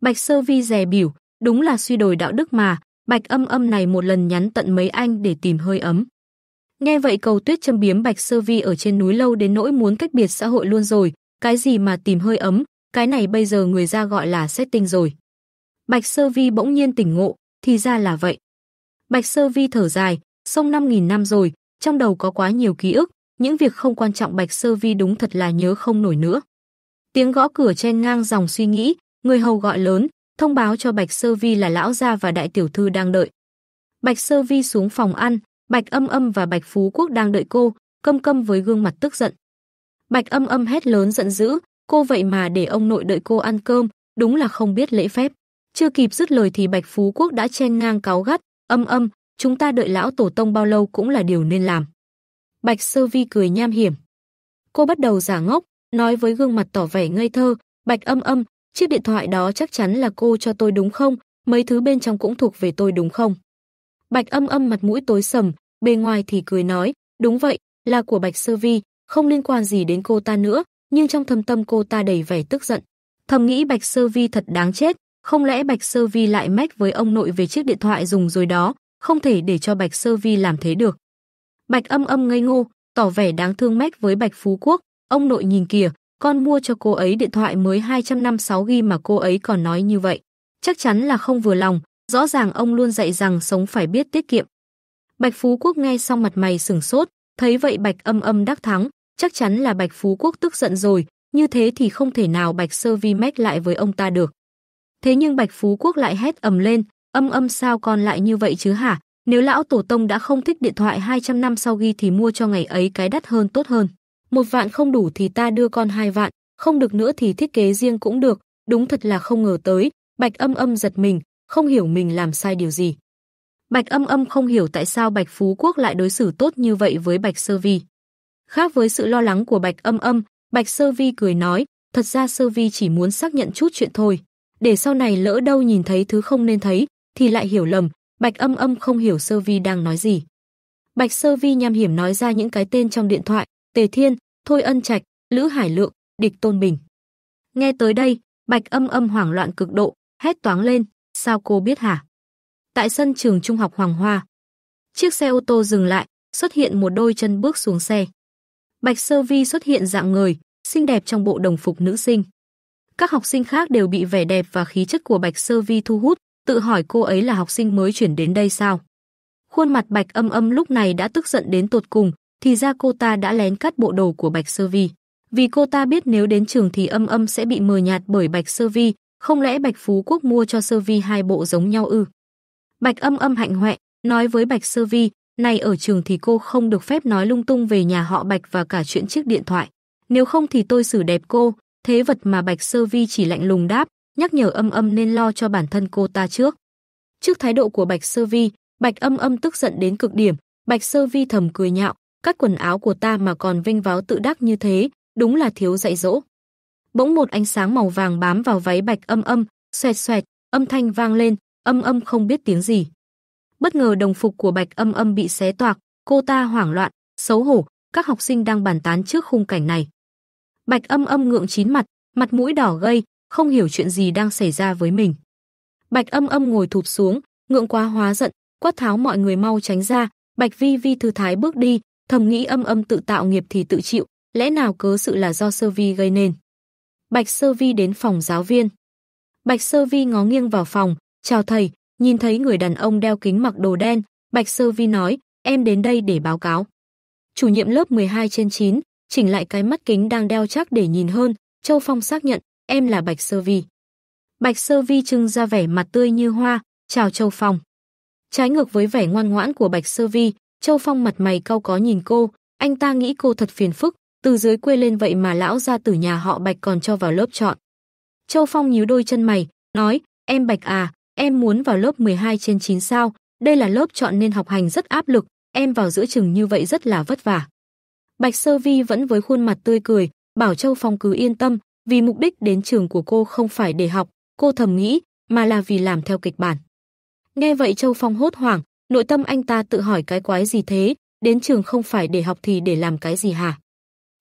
Bạch Sơ Vi dè biểu, đúng là suy đồi đạo đức mà, Bạch âm âm này một lần nhắn tận mấy anh để tìm hơi ấm. Nghe vậy cầu tuyết châm biếm Bạch Sơ Vi ở trên núi lâu đến nỗi muốn cách biệt xã hội luôn rồi, cái gì mà tìm hơi ấm, cái này bây giờ người ra gọi là setting rồi. Bạch Sơ Vi bỗng nhiên tỉnh ngộ, thì ra là vậy. Bạch Sơ Vi thở dài, sông 5.000 năm rồi, trong đầu có quá nhiều ký ức, những việc không quan trọng Bạch Sơ Vi đúng thật là nhớ không nổi nữa. Tiếng gõ cửa chen ngang dòng suy nghĩ, người hầu gọi lớn, thông báo cho Bạch Sơ Vi là lão gia và đại tiểu thư đang đợi. Bạch Sơ Vi xuống phòng ăn, Bạch Âm Âm và Bạch Phú Quốc đang đợi cô, câm câm với gương mặt tức giận. Bạch Âm Âm hét lớn giận dữ, cô vậy mà để ông nội đợi cô ăn cơm, đúng là không biết lễ phép. Chưa kịp dứt lời thì Bạch Phú Quốc đã chen ngang cáo gắt, "Âm Âm, chúng ta đợi lão tổ tông bao lâu cũng là điều nên làm." Bạch Sơ Vi cười nham hiểm. Cô bắt đầu giả ngốc, nói với gương mặt tỏ vẻ ngây thơ, "Bạch Âm Âm, Chiếc điện thoại đó chắc chắn là cô cho tôi đúng không? Mấy thứ bên trong cũng thuộc về tôi đúng không? Bạch âm âm mặt mũi tối sầm, bề ngoài thì cười nói, đúng vậy, là của Bạch Sơ Vi, không liên quan gì đến cô ta nữa, nhưng trong thâm tâm cô ta đầy vẻ tức giận. Thầm nghĩ Bạch Sơ Vi thật đáng chết, không lẽ Bạch Sơ Vi lại mách với ông nội về chiếc điện thoại dùng rồi đó, không thể để cho Bạch Sơ Vi làm thế được. Bạch âm âm ngây ngô, tỏ vẻ đáng thương mách với Bạch Phú Quốc, ông nội nhìn kìa, con mua cho cô ấy điện thoại mới 256 ghi mà cô ấy còn nói như vậy. Chắc chắn là không vừa lòng, rõ ràng ông luôn dạy rằng sống phải biết tiết kiệm. Bạch Phú Quốc nghe xong mặt mày sừng sốt, thấy vậy Bạch âm âm đắc thắng, chắc chắn là Bạch Phú Quốc tức giận rồi, như thế thì không thể nào Bạch Sơ Vi mách lại với ông ta được. Thế nhưng Bạch Phú Quốc lại hét ầm lên, âm âm sao con lại như vậy chứ hả? Nếu lão tổ tông đã không thích điện thoại 200 năm sau ghi thì mua cho ngày ấy cái đắt hơn tốt hơn một vạn không đủ thì ta đưa con hai vạn, không được nữa thì thiết kế riêng cũng được, đúng thật là không ngờ tới, Bạch Âm Âm giật mình, không hiểu mình làm sai điều gì. Bạch Âm Âm không hiểu tại sao Bạch Phú Quốc lại đối xử tốt như vậy với Bạch Sơ Vi. Khác với sự lo lắng của Bạch Âm Âm, Bạch Sơ Vi cười nói, thật ra Sơ Vi chỉ muốn xác nhận chút chuyện thôi, để sau này lỡ đâu nhìn thấy thứ không nên thấy thì lại hiểu lầm, Bạch Âm Âm không hiểu Sơ Vi đang nói gì. Bạch Sơ Vi nham hiểm nói ra những cái tên trong điện thoại, Tề Thiên, Thôi Ân Trạch, Lữ Hải Lượng, Địch Tôn Bình. Nghe tới đây, Bạch Âm Âm hoảng loạn cực độ, hét toáng lên, sao cô biết hả? Tại sân trường trung học Hoàng Hoa, chiếc xe ô tô dừng lại, xuất hiện một đôi chân bước xuống xe. Bạch Sơ Vi xuất hiện dạng người, xinh đẹp trong bộ đồng phục nữ sinh. Các học sinh khác đều bị vẻ đẹp và khí chất của Bạch Sơ Vi thu hút, tự hỏi cô ấy là học sinh mới chuyển đến đây sao. Khuôn mặt Bạch Âm Âm lúc này đã tức giận đến tột cùng, thì ra cô ta đã lén cắt bộ đồ của Bạch Sơ Vi. Vì cô ta biết nếu đến trường thì âm âm sẽ bị mờ nhạt bởi Bạch Sơ Vi, không lẽ Bạch Phú Quốc mua cho Sơ Vi hai bộ giống nhau ư? Bạch âm âm hạnh hoẹ, nói với Bạch Sơ Vi, này ở trường thì cô không được phép nói lung tung về nhà họ Bạch và cả chuyện chiếc điện thoại. Nếu không thì tôi xử đẹp cô, thế vật mà Bạch Sơ Vi chỉ lạnh lùng đáp, nhắc nhở âm âm nên lo cho bản thân cô ta trước. Trước thái độ của Bạch Sơ Vi, Bạch âm âm tức giận đến cực điểm, Bạch Sơ Vi thầm cười nhạo, cắt quần áo của ta mà còn vinh váo tự đắc như thế, đúng là thiếu dạy dỗ. Bỗng một ánh sáng màu vàng bám vào váy bạch âm âm, xoẹt xoẹt, âm thanh vang lên, âm âm không biết tiếng gì. Bất ngờ đồng phục của bạch âm âm bị xé toạc, cô ta hoảng loạn, xấu hổ, các học sinh đang bàn tán trước khung cảnh này. Bạch âm âm ngượng chín mặt, mặt mũi đỏ gây, không hiểu chuyện gì đang xảy ra với mình. Bạch âm âm ngồi thụp xuống, ngượng quá hóa giận, quát tháo mọi người mau tránh ra, Bạch Vi Vi thư thái bước đi, thầm nghĩ âm âm tự tạo nghiệp thì tự chịu, lẽ nào cớ sự là do Sơ Vi gây nên. Bạch Sơ Vi đến phòng giáo viên. Bạch Sơ Vi ngó nghiêng vào phòng, chào thầy, nhìn thấy người đàn ông đeo kính mặc đồ đen, Bạch Sơ Vi nói, em đến đây để báo cáo. Chủ nhiệm lớp 12 trên 9, chỉnh lại cái mắt kính đang đeo chắc để nhìn hơn, Châu Phong xác nhận, em là Bạch Sơ Vi. Bạch Sơ Vi trưng ra vẻ mặt tươi như hoa, chào Châu Phong. Trái ngược với vẻ ngoan ngoãn của Bạch Sơ Vi, Châu Phong mặt mày cau có nhìn cô, anh ta nghĩ cô thật phiền phức, từ dưới quê lên vậy mà lão gia tử nhà họ Bạch còn cho vào lớp chọn. Châu Phong nhíu đôi chân mày, nói, em Bạch à, em muốn vào lớp 12 trên 9 sao, đây là lớp chọn nên học hành rất áp lực, em vào giữa chừng như vậy rất là vất vả. Bạch Sơ Vi vẫn với khuôn mặt tươi cười, bảo Châu Phong cứ yên tâm, vì mục đích đến trường của cô không phải để học, cô thầm nghĩ, mà là vì làm theo kịch bản. Nghe vậy Châu Phong hốt hoảng, Nội tâm anh ta tự hỏi cái quái gì thế, đến trường không phải để học thì để làm cái gì hả?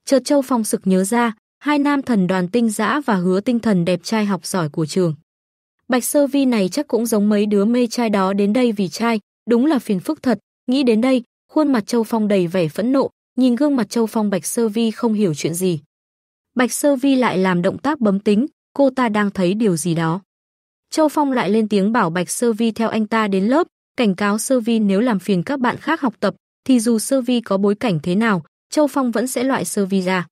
Chợt Châu Phong sực nhớ ra, hai nam thần đoàn tinh dã và hứa tinh thần đẹp trai học giỏi của trường. Bạch Sơ Vi này chắc cũng giống mấy đứa mê trai đó đến đây vì trai, đúng là phiền phức thật, nghĩ đến đây, khuôn mặt Châu Phong đầy vẻ phẫn nộ, nhìn gương mặt Châu Phong Bạch Sơ Vi không hiểu chuyện gì. Bạch Sơ Vi lại làm động tác bấm tính, cô ta đang thấy điều gì đó. Châu Phong lại lên tiếng bảo Bạch Sơ Vi theo anh ta đến lớp, cảnh cáo sơ vi nếu làm phiền các bạn khác học tập, thì dù sơ vi có bối cảnh thế nào, Châu Phong vẫn sẽ loại sơ vi ra.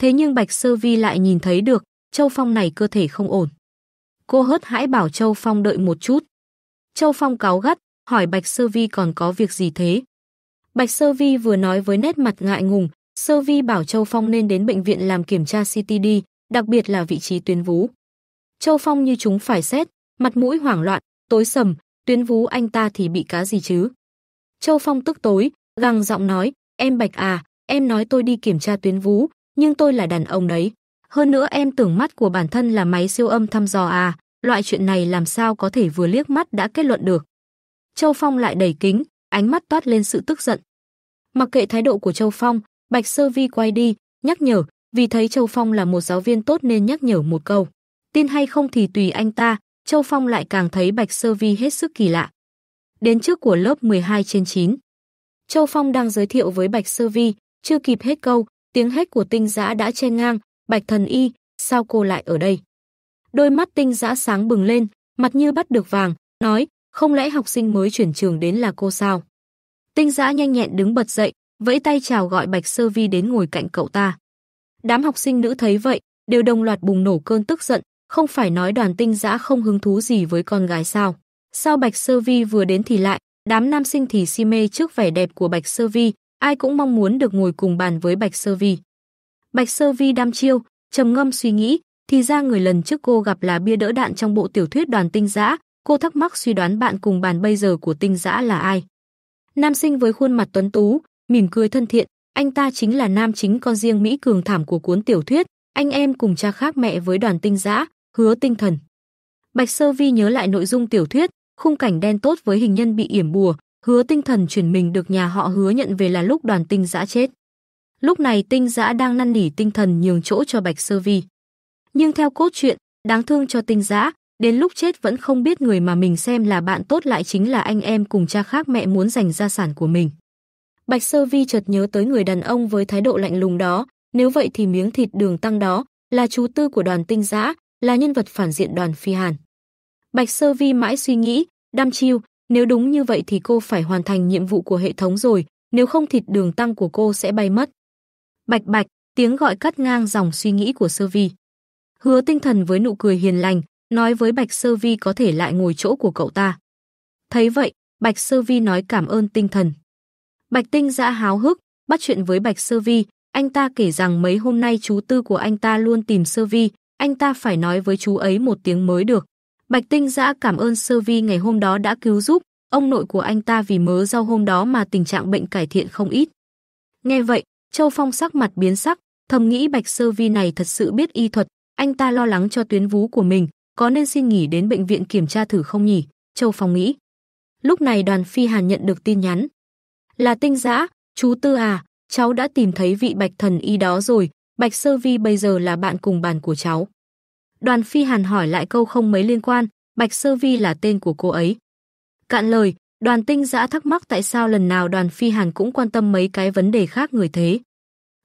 Thế nhưng Bạch Sơ Vi lại nhìn thấy được, Châu Phong này cơ thể không ổn. Cô hớt hãi bảo Châu Phong đợi một chút. Châu Phong cáu gắt, hỏi Bạch Sơ Vi còn có việc gì thế? Bạch Sơ Vi vừa nói với nét mặt ngại ngùng, Sơ Vi bảo Châu Phong nên đến bệnh viện làm kiểm tra CTD, đặc biệt là vị trí tuyến vú. Châu Phong như chúng phải xét, mặt mũi hoảng loạn, tối sầm, tuyến vú anh ta thì bị cá gì chứ? Châu Phong tức tối, gằn giọng nói, em Bạch à, em nói tôi đi kiểm tra tuyến vú, nhưng tôi là đàn ông đấy. Hơn nữa em tưởng mắt của bản thân là máy siêu âm thăm dò à, loại chuyện này làm sao có thể vừa liếc mắt đã kết luận được. Châu Phong lại đẩy kính, ánh mắt toát lên sự tức giận. Mặc kệ thái độ của Châu Phong, Bạch Sơ Vi quay đi, nhắc nhở, vì thấy Châu Phong là một giáo viên tốt nên nhắc nhở một câu. Tin hay không thì tùy anh ta, Châu Phong lại càng thấy Bạch Sơ Vi hết sức kỳ lạ. Đến trước của lớp 12 trên 9. Châu Phong đang giới thiệu với Bạch Sơ Vi, chưa kịp hết câu, tiếng hét của tinh giã đã che ngang, Bạch Thần Y, sao cô lại ở đây? Đôi mắt tinh giã sáng bừng lên, mặt như bắt được vàng, nói, không lẽ học sinh mới chuyển trường đến là cô sao? Tinh giã nhanh nhẹn đứng bật dậy, vẫy tay chào gọi Bạch Sơ Vi đến ngồi cạnh cậu ta. Đám học sinh nữ thấy vậy, đều đồng loạt bùng nổ cơn tức giận, không phải nói đoàn tinh dã không hứng thú gì với con gái sao. Sao Bạch Sơ Vi vừa đến thì lại, đám nam sinh thì si mê trước vẻ đẹp của Bạch Sơ Vi, ai cũng mong muốn được ngồi cùng bàn với Bạch Sơ Vi. Bạch Sơ Vi đam chiêu, trầm ngâm suy nghĩ, thì ra người lần trước cô gặp là bia đỡ đạn trong bộ tiểu thuyết đoàn tinh dã, cô thắc mắc suy đoán bạn cùng bàn bây giờ của tinh dã là ai. Nam sinh với khuôn mặt tuấn tú, mỉm cười thân thiện, anh ta chính là nam chính con riêng Mỹ cường thảm của cuốn tiểu thuyết, anh em cùng cha khác mẹ với đoàn tinh dã, hứa tinh thần. Bạch Sơ Vi nhớ lại nội dung tiểu thuyết, khung cảnh đen tốt với hình nhân bị yểm bùa, hứa tinh thần chuyển mình được nhà họ hứa nhận về là lúc đoàn tinh giã chết. Lúc này tinh giã đang năn nỉ tinh thần nhường chỗ cho Bạch Sơ Vi. Nhưng theo cốt truyện, đáng thương cho tinh giã, đến lúc chết vẫn không biết người mà mình xem là bạn tốt lại chính là anh em cùng cha khác mẹ muốn giành gia sản của mình. Bạch Sơ Vi chợt nhớ tới người đàn ông với thái độ lạnh lùng đó, nếu vậy thì miếng thịt đường tăng đó là chú tư của đoàn tinh giã, là nhân vật phản diện đoàn Phi Hàn. Bạch Sơ Vi mãi suy nghĩ, đăm chiêu, nếu đúng như vậy thì cô phải hoàn thành nhiệm vụ của hệ thống rồi, nếu không thịt đường tăng của cô sẽ bay mất. Bạch bạch, tiếng gọi cắt ngang dòng suy nghĩ của Sơ Vi. Hứa tinh thần với nụ cười hiền lành, nói với Bạch Sơ Vi có thể lại ngồi chỗ của cậu ta. Thấy vậy, Bạch Sơ Vi nói cảm ơn tinh thần. Bạch Tinh dã háo hức, bắt chuyện với Bạch Sơ Vi, anh ta kể rằng mấy hôm nay chú tư của anh ta luôn tìm Sơ Vi, anh ta phải nói với chú ấy một tiếng mới được. Bạch Tinh Dã cảm ơn Sơ Vi ngày hôm đó đã cứu giúp, ông nội của anh ta vì mớ rau hôm đó mà tình trạng bệnh cải thiện không ít. Nghe vậy, Châu Phong sắc mặt biến sắc, thầm nghĩ Bạch Sơ Vi này thật sự biết y thuật, anh ta lo lắng cho tuyến vú của mình, có nên xin nghỉ đến bệnh viện kiểm tra thử không nhỉ? Châu Phong nghĩ. Lúc này đoàn phi hàn nhận được tin nhắn. Là tinh giã, chú Tư à, cháu đã tìm thấy vị bạch thần y đó rồi, Bạch Sơ Vi bây giờ là bạn cùng bàn của cháu. Đoàn Phi Hàn hỏi lại câu không mấy liên quan, Bạch Sơ Vi là tên của cô ấy. Cạn lời, đoàn tinh giã thắc mắc tại sao lần nào đoàn Phi Hàn cũng quan tâm mấy cái vấn đề khác người thế.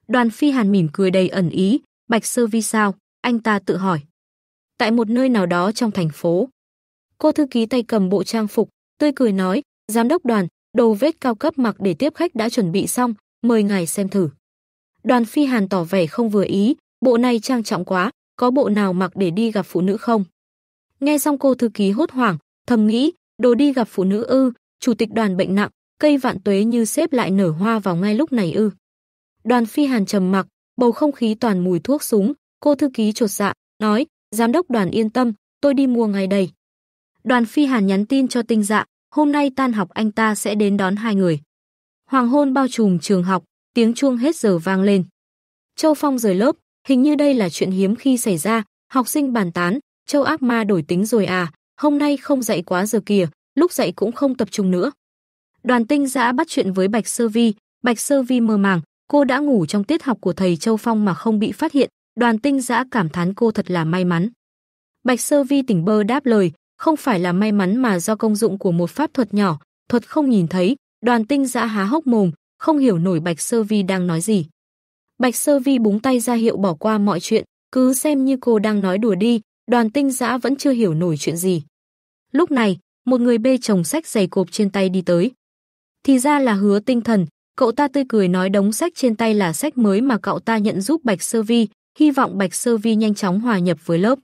Đoàn Phi Hàn mỉm cười đầy ẩn ý, Bạch Sơ Vi sao, anh ta tự hỏi. Tại một nơi nào đó trong thành phố. Cô thư ký tay cầm bộ trang phục, tươi cười nói, giám đốc đoàn, đồ vết cao cấp mặc để tiếp khách đã chuẩn bị xong, mời ngài xem thử. Đoàn Phi Hàn tỏ vẻ không vừa ý, bộ này trang trọng quá, có bộ nào mặc để đi gặp phụ nữ không? Nghe xong cô thư ký hốt hoảng, thầm nghĩ, đồ đi gặp phụ nữ ư, chủ tịch đoàn bệnh nặng, cây vạn tuế như xếp lại nở hoa vào ngay lúc này ư. Đoàn Phi Hàn trầm mặc, bầu không khí toàn mùi thuốc súng, cô thư ký chột dạ, nói, giám đốc đoàn yên tâm, tôi đi mua ngay đây. Đoàn Phi Hàn nhắn tin cho tinh dạ, hôm nay tan học anh ta sẽ đến đón hai người. Hoàng hôn bao trùm trường học, tiếng chuông hết giờ vang lên. Châu Phong rời lớp, hình như đây là chuyện hiếm khi xảy ra, học sinh bàn tán, Châu ác ma đổi tính rồi à, hôm nay không dạy quá giờ kìa, lúc dạy cũng không tập trung nữa. Đoàn tinh giã bắt chuyện với Bạch Sơ Vi, Bạch Sơ Vi mơ màng, cô đã ngủ trong tiết học của thầy Châu Phong mà không bị phát hiện, đoàn tinh giã cảm thán cô thật là may mắn. Bạch Sơ Vi tỉnh bơ đáp lời, không phải là may mắn mà do công dụng của một pháp thuật nhỏ, thuật không nhìn thấy, đoàn tinh giã há hốc mồm, không hiểu nổi Bạch Sơ Vi đang nói gì. Bạch Sơ Vi búng tay ra hiệu bỏ qua mọi chuyện, cứ xem như cô đang nói đùa đi, đoàn tinh giã vẫn chưa hiểu nổi chuyện gì. Lúc này, một người bê chồng sách dày cộp trên tay đi tới. Thì ra là hứa tinh thần, cậu ta tươi cười nói đống sách trên tay là sách mới mà cậu ta nhận giúp Bạch Sơ Vi, hy vọng Bạch Sơ Vi nhanh chóng hòa nhập với lớp.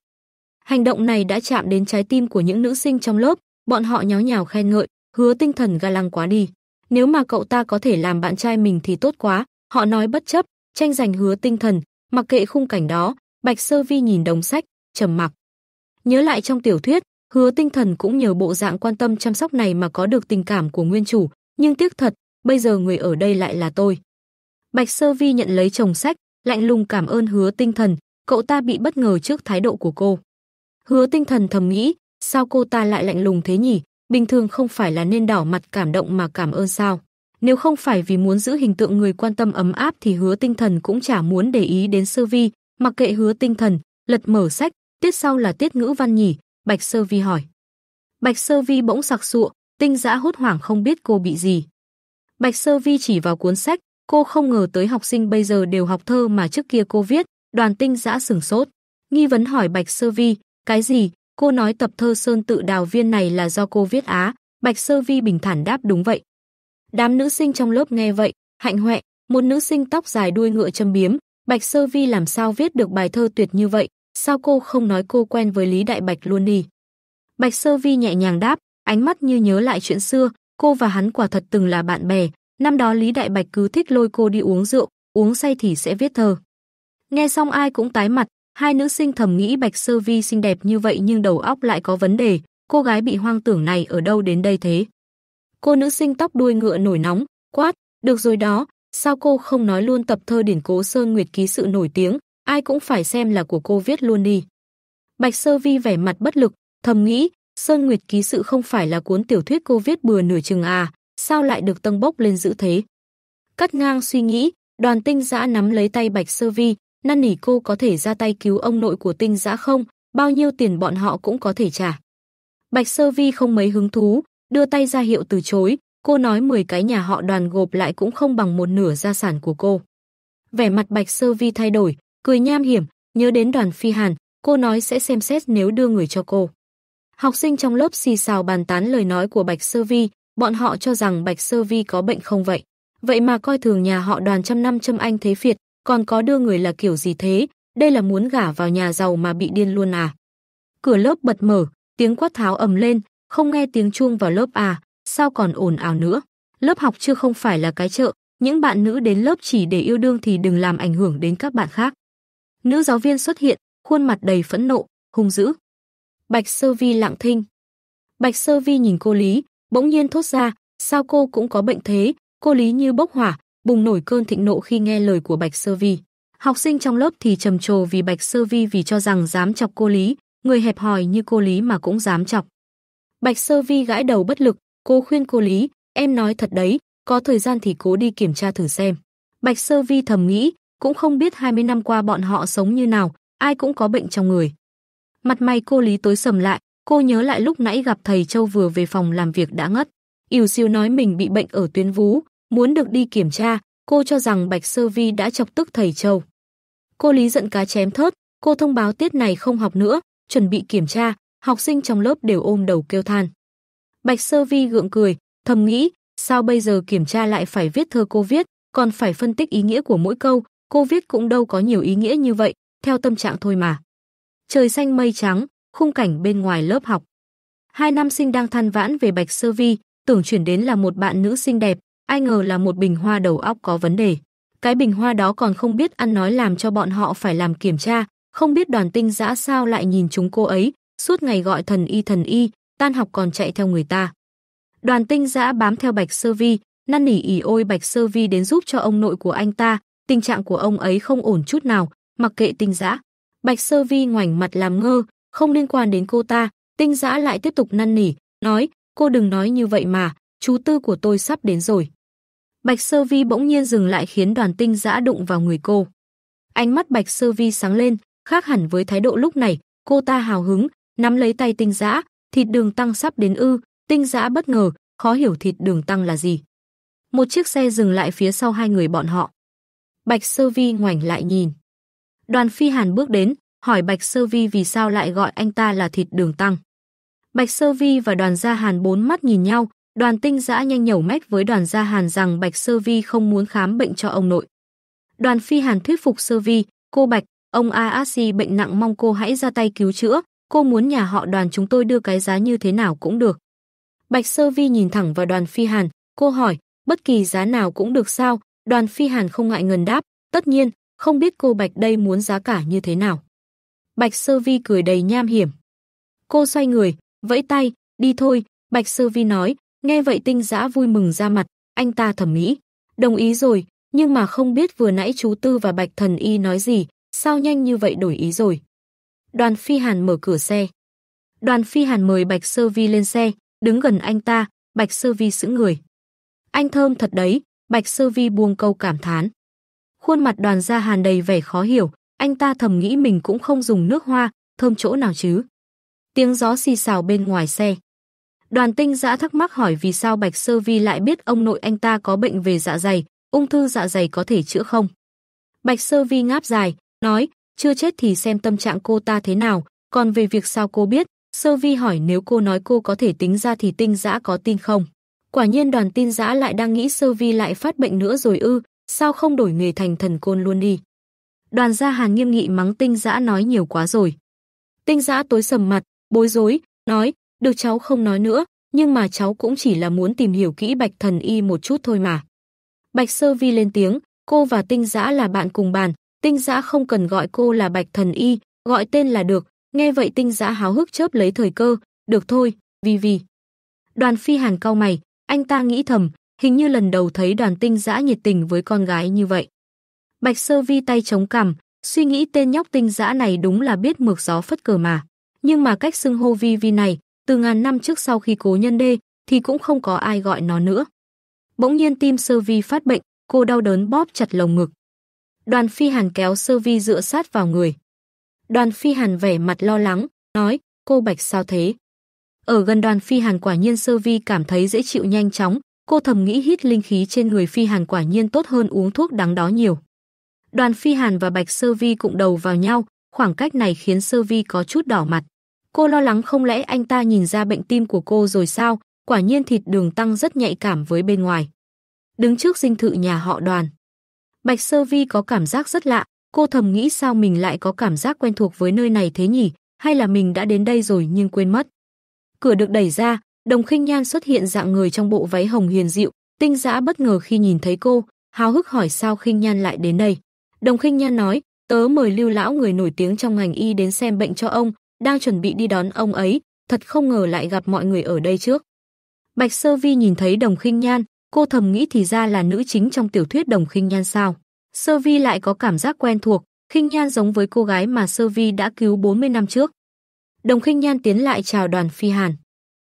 Hành động này đã chạm đến trái tim của những nữ sinh trong lớp, bọn họ nháo nhào khen ngợi, hứa tinh thần ga lăng quá đi. Nếu mà cậu ta có thể làm bạn trai mình thì tốt quá, họ nói bất chấp, tranh giành hứa tinh thần, mặc kệ khung cảnh đó, Bạch Sơ Vi nhìn đống sách, trầm mặc. Nhớ lại trong tiểu thuyết, Hứa Tinh Thần cũng nhờ bộ dạng quan tâm chăm sóc này mà có được tình cảm của nguyên chủ, nhưng tiếc thật, bây giờ người ở đây lại là tôi. Bạch Sơ Vi nhận lấy chồng sách, lạnh lùng cảm ơn Hứa Tinh Thần, cậu ta bị bất ngờ trước thái độ của cô. Hứa Tinh Thần thầm nghĩ, sao cô ta lại lạnh lùng thế nhỉ, bình thường không phải là nên đỏ mặt cảm động mà cảm ơn sao? Nếu không phải vì muốn giữ hình tượng người quan tâm ấm áp thì hứa tinh thần cũng chả muốn để ý đến sơ vi, mặc kệ hứa tinh thần, lật mở sách, tiết sau là tiết ngữ văn nhỉ, Bạch Sơ Vi hỏi. Bạch Sơ Vi bỗng sặc sụa, tinh giã hốt hoảng không biết cô bị gì. Bạch Sơ Vi chỉ vào cuốn sách, cô không ngờ tới học sinh bây giờ đều học thơ mà trước kia cô viết, đoàn tinh giã sửng sốt. Nghi vấn hỏi Bạch Sơ Vi, cái gì, Cô nói tập thơ Sơn tự đào viên này là do cô viết á, Bạch Sơ Vi bình thản đáp đúng vậy. Đám nữ sinh trong lớp nghe vậy, hạnh hoẹ, một nữ sinh tóc dài đuôi ngựa châm biếm, Bạch Sơ Vi làm sao viết được bài thơ tuyệt như vậy, sao cô không nói cô quen với Lý Đại Bạch luôn đi. Bạch Sơ Vi nhẹ nhàng đáp, ánh mắt như nhớ lại chuyện xưa, cô và hắn quả thật từng là bạn bè, năm đó Lý Đại Bạch cứ thích lôi cô đi uống rượu, uống say thì sẽ viết thơ. Nghe xong ai cũng tái mặt, Hai nữ sinh thầm nghĩ Bạch Sơ Vi xinh đẹp như vậy nhưng đầu óc lại có vấn đề, cô gái bị hoang tưởng này ở đâu đến đây thế? Cô nữ sinh tóc đuôi ngựa nổi nóng, quát, được rồi đó, sao cô không nói luôn tập thơ điển cố Sơn Nguyệt ký sự nổi tiếng, ai cũng phải xem là của cô viết luôn đi. Bạch Sơ Vi vẻ mặt bất lực, thầm nghĩ, Sơn Nguyệt ký sự không phải là cuốn tiểu thuyết cô viết bừa nửa chừng à, sao lại được tâng bốc lên giữ thế? Cắt ngang suy nghĩ, đoàn tinh giã nắm lấy tay Bạch Sơ Vi, năn nỉ cô có thể ra tay cứu ông nội của tinh giã không, bao nhiêu tiền bọn họ cũng có thể trả. Bạch Sơ Vi không mấy hứng thú, đưa tay ra hiệu từ chối, cô nói 10 cái nhà họ đoàn gộp lại cũng không bằng một nửa gia sản của cô. Vẻ mặt Bạch Sơ Vi thay đổi, cười nham hiểm, nhớ đến đoàn phi hàn, cô nói sẽ xem xét nếu đưa người cho cô. Học sinh trong lớp xì xào bàn tán lời nói của Bạch Sơ Vi, bọn họ cho rằng Bạch Sơ Vi có bệnh không vậy. Vậy mà coi thường nhà họ đoàn trăm năm trăm anh thế phiệt, còn có đưa người là kiểu gì thế, đây là muốn gả vào nhà giàu mà bị điên luôn à. Cửa lớp bật mở, tiếng quát tháo ầm lên, không nghe tiếng chuông vào lớp à, sao còn ồn ào nữa. Lớp học chưa không phải là cái chợ, những bạn nữ đến lớp chỉ để yêu đương thì đừng làm ảnh hưởng đến các bạn khác. Nữ giáo viên xuất hiện, khuôn mặt đầy phẫn nộ, hung dữ. Bạch Sơ Vi lặng thinh. Bạch Sơ Vi nhìn cô Lý, bỗng nhiên thốt ra, sao cô cũng có bệnh thế, cô Lý như bốc hỏa, bùng nổi cơn thịnh nộ khi nghe lời của Bạch Sơ Vi. Học sinh trong lớp thì trầm trồ vì Bạch Sơ Vi vì cho rằng dám chọc cô Lý, người hẹp hòi như cô Lý mà cũng dám chọc. Bạch Sơ Vi gãi đầu bất lực, cô khuyên cô Lý, em nói thật đấy, có thời gian thì cố đi kiểm tra thử xem. Bạch Sơ Vi thầm nghĩ, cũng không biết 20 năm qua bọn họ sống như nào, ai cũng có bệnh trong người. Mặt mày cô Lý tối sầm lại, cô nhớ lại lúc nãy gặp thầy Châu vừa về phòng làm việc đã ngất. ỉu siêu nói mình bị bệnh ở tuyến vú, Muốn được đi kiểm tra, cô cho rằng Bạch Sơ Vi đã chọc tức thầy Châu. Cô lý giận cá chém thớt, cô thông báo tiết này không học nữa, chuẩn bị kiểm tra, học sinh trong lớp đều ôm đầu kêu than. Bạch Sơ Vi gượng cười, thầm nghĩ, sao bây giờ kiểm tra lại phải viết thơ cô viết, còn phải phân tích ý nghĩa của mỗi câu, cô viết cũng đâu có nhiều ý nghĩa như vậy, theo tâm trạng thôi mà. Trời xanh mây trắng, khung cảnh bên ngoài lớp học. Hai nam sinh đang than vãn về Bạch Sơ Vi, tưởng chuyển đến là một bạn nữ xinh đẹp, ai ngờ là một bình hoa đầu óc có vấn đề. Cái bình hoa đó còn không biết ăn nói làm cho bọn họ phải làm kiểm tra, không biết đoàn tinh dã sao lại nhìn chúng cô ấy, suốt ngày gọi thần y thần y, tan học còn chạy theo người ta. Đoàn tinh dã bám theo Bạch Sơ Vi, năn nỉ ỉ ôi Bạch Sơ Vi đến giúp cho ông nội của anh ta, tình trạng của ông ấy không ổn chút nào, mặc kệ tinh dã. Bạch Sơ Vi ngoảnh mặt làm ngơ, không liên quan đến cô ta, tinh dã lại tiếp tục năn nỉ, nói, cô đừng nói như vậy mà, chú tư của tôi sắp đến rồi. Bạch Sơ Vi bỗng nhiên dừng lại khiến đoàn tinh giã đụng vào người cô. Ánh mắt Bạch Sơ Vi sáng lên, khác hẳn với thái độ lúc này, cô ta hào hứng, nắm lấy tay tinh giã, thịt đường tăng sắp đến ư, tinh giã bất ngờ, khó hiểu thịt đường tăng là gì. Một chiếc xe dừng lại phía sau hai người bọn họ. Bạch Sơ Vi ngoảnh lại nhìn. Đoàn Phi Hàn bước đến, hỏi Bạch Sơ Vi vì sao lại gọi anh ta là thịt đường tăng. Bạch Sơ Vi và đoàn gia Hàn bốn mắt nhìn nhau, Đoàn tinh giã nhanh nhẩu mách với đoàn gia Hàn rằng Bạch Sơ Vi không muốn khám bệnh cho ông nội. Đoàn phi Hàn thuyết phục Sơ Vi, cô Bạch, ông A A Si bệnh nặng mong cô hãy ra tay cứu chữa, cô muốn nhà họ đoàn chúng tôi đưa cái giá như thế nào cũng được. Bạch Sơ Vi nhìn thẳng vào đoàn phi Hàn, cô hỏi, bất kỳ giá nào cũng được sao, đoàn phi Hàn không ngại ngần đáp, tất nhiên, không biết cô Bạch đây muốn giá cả như thế nào. Bạch Sơ Vi cười đầy nham hiểm. Cô xoay người, vẫy tay, đi thôi, Bạch Sơ Vi nói, Nghe vậy tinh giã vui mừng ra mặt, anh ta thẩm nghĩ. Đồng ý rồi, nhưng mà không biết vừa nãy chú Tư và Bạch Thần Y nói gì, sao nhanh như vậy đổi ý rồi. Đoàn Phi Hàn mở cửa xe. Đoàn Phi Hàn mời Bạch Sơ Vi lên xe, đứng gần anh ta, Bạch Sơ Vi sững người. Anh thơm thật đấy, Bạch Sơ Vi buông câu cảm thán. Khuôn mặt đoàn gia Hàn đầy vẻ khó hiểu, anh ta thầm nghĩ mình cũng không dùng nước hoa, thơm chỗ nào chứ. Tiếng gió xì xào bên ngoài xe. Đoàn tinh giã thắc mắc hỏi vì sao Bạch Sơ Vi lại biết ông nội anh ta có bệnh về dạ dày, ung thư dạ dày có thể chữa không? Bạch Sơ Vi ngáp dài, nói, chưa chết thì xem tâm trạng cô ta thế nào, còn về việc sao cô biết, Sơ Vi hỏi nếu cô nói cô có thể tính ra thì tinh giã có tin không? Quả nhiên đoàn tin giã lại đang nghĩ Sơ Vi lại phát bệnh nữa rồi ư, sao không đổi nghề thành thần côn luôn đi? Đoàn gia Hàn nghiêm nghị mắng tinh giã nói nhiều quá rồi. Tinh giã tối sầm mặt, bối rối, nói, được cháu không nói nữa, nhưng mà cháu cũng chỉ là muốn tìm hiểu kỹ Bạch Thần Y một chút thôi mà. Bạch Sơ Vi lên tiếng, cô và Tinh Giã là bạn cùng bàn, Tinh Giã không cần gọi cô là Bạch Thần Y, gọi tên là được. Nghe vậy Tinh Giã háo hức chớp lấy thời cơ, được thôi, vi vi Đoàn Phi Hàn cau mày, anh ta nghĩ thầm, hình như lần đầu thấy đoàn Tinh Giã nhiệt tình với con gái như vậy. Bạch Sơ Vi tay chống cằm, suy nghĩ tên nhóc Tinh Giã này đúng là biết mực gió phất cờ mà. Nhưng mà cách xưng hô Vi Vi này, từ ngàn năm trước sau khi cố nhân đê, thì cũng không có ai gọi nó nữa. Bỗng nhiên tim sơ vi phát bệnh, cô đau đớn bóp chặt lồng ngực. Đoàn phi hàn kéo sơ vi dựa sát vào người. Đoàn phi hàn vẻ mặt lo lắng, nói, cô bạch sao thế? Ở gần đoàn phi hàn quả nhiên sơ vi cảm thấy dễ chịu nhanh chóng, cô thầm nghĩ hít linh khí trên người phi hàn quả nhiên tốt hơn uống thuốc đắng đó nhiều. Đoàn phi hàn và bạch sơ vi cụng đầu vào nhau, khoảng cách này khiến sơ vi có chút đỏ mặt. Cô lo lắng không lẽ anh ta nhìn ra bệnh tim của cô rồi sao, quả nhiên thịt đường tăng rất nhạy cảm với bên ngoài. Đứng trước dinh thự nhà họ đoàn. Bạch Sơ Vi có cảm giác rất lạ, cô thầm nghĩ sao mình lại có cảm giác quen thuộc với nơi này thế nhỉ, hay là mình đã đến đây rồi nhưng quên mất. Cửa được đẩy ra, Đồng Khinh Nhan xuất hiện dạng người trong bộ váy hồng hiền dịu, Tinh Dã bất ngờ khi nhìn thấy cô, háo hức hỏi sao Khinh Nhan lại đến đây. Đồng Khinh Nhan nói, "Tớ mời Lưu lão người nổi tiếng trong ngành y đến xem bệnh cho ông, đang chuẩn bị đi đón ông ấy, thật không ngờ lại gặp mọi người ở đây trước. Bạch Sơ Vi nhìn thấy Đồng Khinh Nhan, cô thầm nghĩ thì ra là nữ chính trong tiểu thuyết Đồng Khinh Nhan sao? Sơ Vi lại có cảm giác quen thuộc, Khinh Nhan giống với cô gái mà Sơ Vi đã cứu 40 năm trước. Đồng Khinh Nhan tiến lại chào Đoàn Phi Hàn.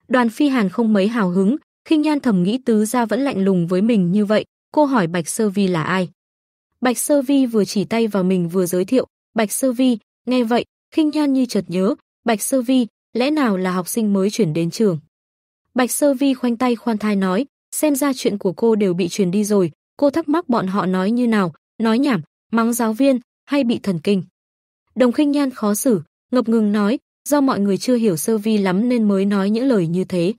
Đoàn Phi Hàn không mấy hào hứng, Khinh Nhan thầm nghĩ tứ gia vẫn lạnh lùng với mình như vậy, cô hỏi Bạch Sơ Vi là ai. Bạch Sơ Vi vừa chỉ tay vào mình vừa giới thiệu, "Bạch Sơ Vi." Nghe vậy, khinh nhan như chợt nhớ, Bạch Sơ Vi, lẽ nào là học sinh mới chuyển đến trường? Bạch Sơ Vi khoanh tay khoan thai nói, xem ra chuyện của cô đều bị truyền đi rồi, cô thắc mắc bọn họ nói như nào, nói nhảm, mắng giáo viên hay bị thần kinh. Đồng khinh nhan khó xử, ngập ngừng nói, do mọi người chưa hiểu Sơ Vi lắm nên mới nói những lời như thế.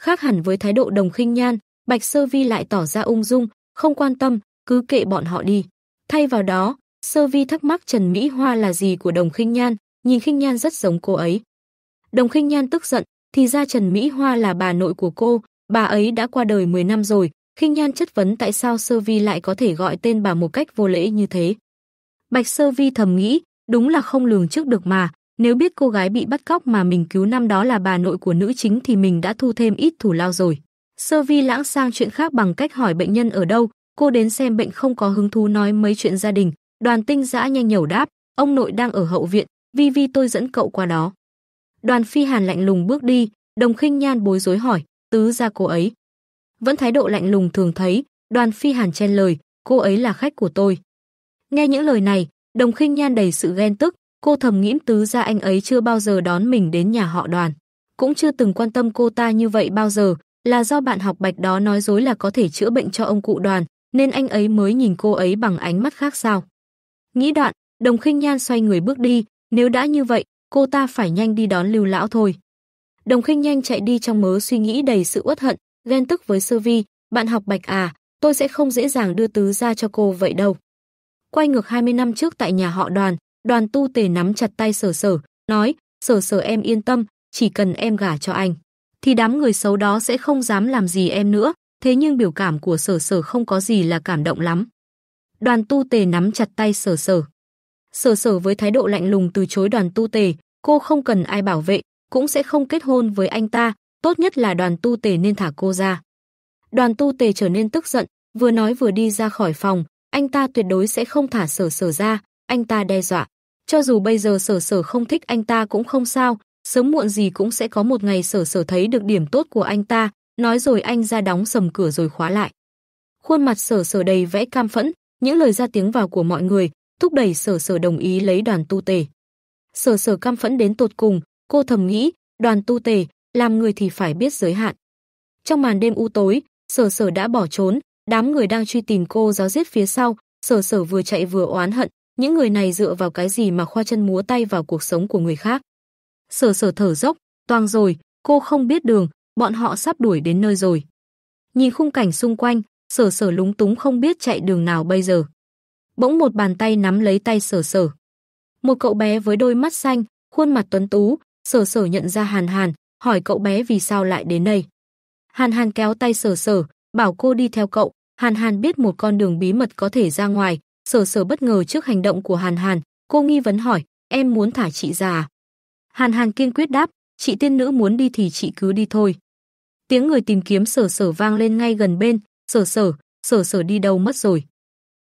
Khác hẳn với thái độ đồng khinh nhan, Bạch Sơ Vi lại tỏ ra ung dung, không quan tâm, cứ kệ bọn họ đi. Thay vào đó, Sơ Vi thắc mắc Trần Mỹ Hoa là gì của Đồng Khinh Nhan, nhìn Khinh Nhan rất giống cô ấy. Đồng Khinh Nhan tức giận, thì ra Trần Mỹ Hoa là bà nội của cô, bà ấy đã qua đời 10 năm rồi, Khinh Nhan chất vấn tại sao Sơ Vi lại có thể gọi tên bà một cách vô lễ như thế. Bạch Sơ Vi thầm nghĩ, đúng là không lường trước được mà, nếu biết cô gái bị bắt cóc mà mình cứu năm đó là bà nội của nữ chính thì mình đã thu thêm ít thủ lao rồi. Sơ Vi lãng sang chuyện khác bằng cách hỏi bệnh nhân ở đâu, cô đến xem bệnh không có hứng thú nói mấy chuyện gia đình, Đoàn Tinh Dã nhanh nhẩu đáp, ông nội đang ở hậu viện, vi vi tôi dẫn cậu qua đó. Đoàn Phi Hàn lạnh lùng bước đi, Đồng Khinh Nhan bối rối hỏi, tứ gia cô ấy. Vẫn thái độ lạnh lùng thường thấy, Đoàn Phi Hàn chen lời, cô ấy là khách của tôi. Nghe những lời này, Đồng Khinh Nhan đầy sự ghen tức, cô thầm nghĩ tứ gia anh ấy chưa bao giờ đón mình đến nhà họ Đoàn, cũng chưa từng quan tâm cô ta như vậy bao giờ, là do bạn học Bạch đó nói dối là có thể chữa bệnh cho ông cụ Đoàn, nên anh ấy mới nhìn cô ấy bằng ánh mắt khác sao? Nghĩ đoạn, Đồng Khinh Nhan xoay người bước đi, nếu đã như vậy, cô ta phải nhanh đi đón Lưu lão thôi. Đồng Khinh nhanh chạy đi trong mớ suy nghĩ đầy sự uất hận, ghen tức với Sơ Vi, bạn học Bạch à, tôi sẽ không dễ dàng đưa tứ ra cho cô vậy đâu. Quay ngược 20 năm trước tại nhà họ Đoàn, Đoàn Tu Tề nắm chặt tay Sở Sở, nói, "Sở Sở em yên tâm, chỉ cần em gả cho anh thì đám người xấu đó sẽ không dám làm gì em nữa." Thế nhưng biểu cảm của Sở Sở không có gì là cảm động lắm. Đoàn tu tề nắm chặt tay sở sở. Sở sở với thái độ lạnh lùng từ chối đoàn tu tề, cô không cần ai bảo vệ, cũng sẽ không kết hôn với anh ta, tốt nhất là đoàn tu tề nên thả cô ra. Đoàn tu tề trở nên tức giận, vừa nói vừa đi ra khỏi phòng, anh ta tuyệt đối sẽ không thả sở sở ra, anh ta đe dọa. Cho dù bây giờ sở sở không thích anh ta cũng không sao, sớm muộn gì cũng sẽ có một ngày sở sở thấy được điểm tốt của anh ta, nói rồi anh ra đóng sầm cửa rồi khóa lại. Khuôn mặt sở sở đầy vẽ cam phẫn, những lời ra tiếng vào của mọi người thúc đẩy Sở Sở đồng ý lấy đoàn tu tề. Sở Sở cam phẫn đến tột cùng, cô thầm nghĩ, đoàn tu tề, làm người thì phải biết giới hạn. Trong màn đêm u tối, Sở Sở đã bỏ trốn, đám người đang truy tìm cô giáo giết phía sau, Sở Sở vừa chạy vừa oán hận, những người này dựa vào cái gì mà khoa chân múa tay vào cuộc sống của người khác. Sở Sở thở dốc, toang rồi, cô không biết đường, bọn họ sắp đuổi đến nơi rồi. Nhìn khung cảnh xung quanh, sở sở lúng túng không biết chạy đường nào bây giờ. Bỗng một bàn tay nắm lấy tay sở sở. Một cậu bé với đôi mắt xanh, khuôn mặt tuấn tú, sở sở nhận ra Hàn Hàn, hỏi cậu bé vì sao lại đến đây. Hàn Hàn kéo tay sở sở, bảo cô đi theo cậu, Hàn Hàn biết một con đường bí mật có thể ra ngoài, sở sở bất ngờ trước hành động của Hàn Hàn, cô nghi vấn hỏi, em muốn thả chị già Hàn Hàn kiên quyết đáp, chị tiên nữ muốn đi thì chị cứ đi thôi. Tiếng người tìm kiếm sở sở vang lên ngay gần bên, Sở sở, sở sở đi đâu mất rồi.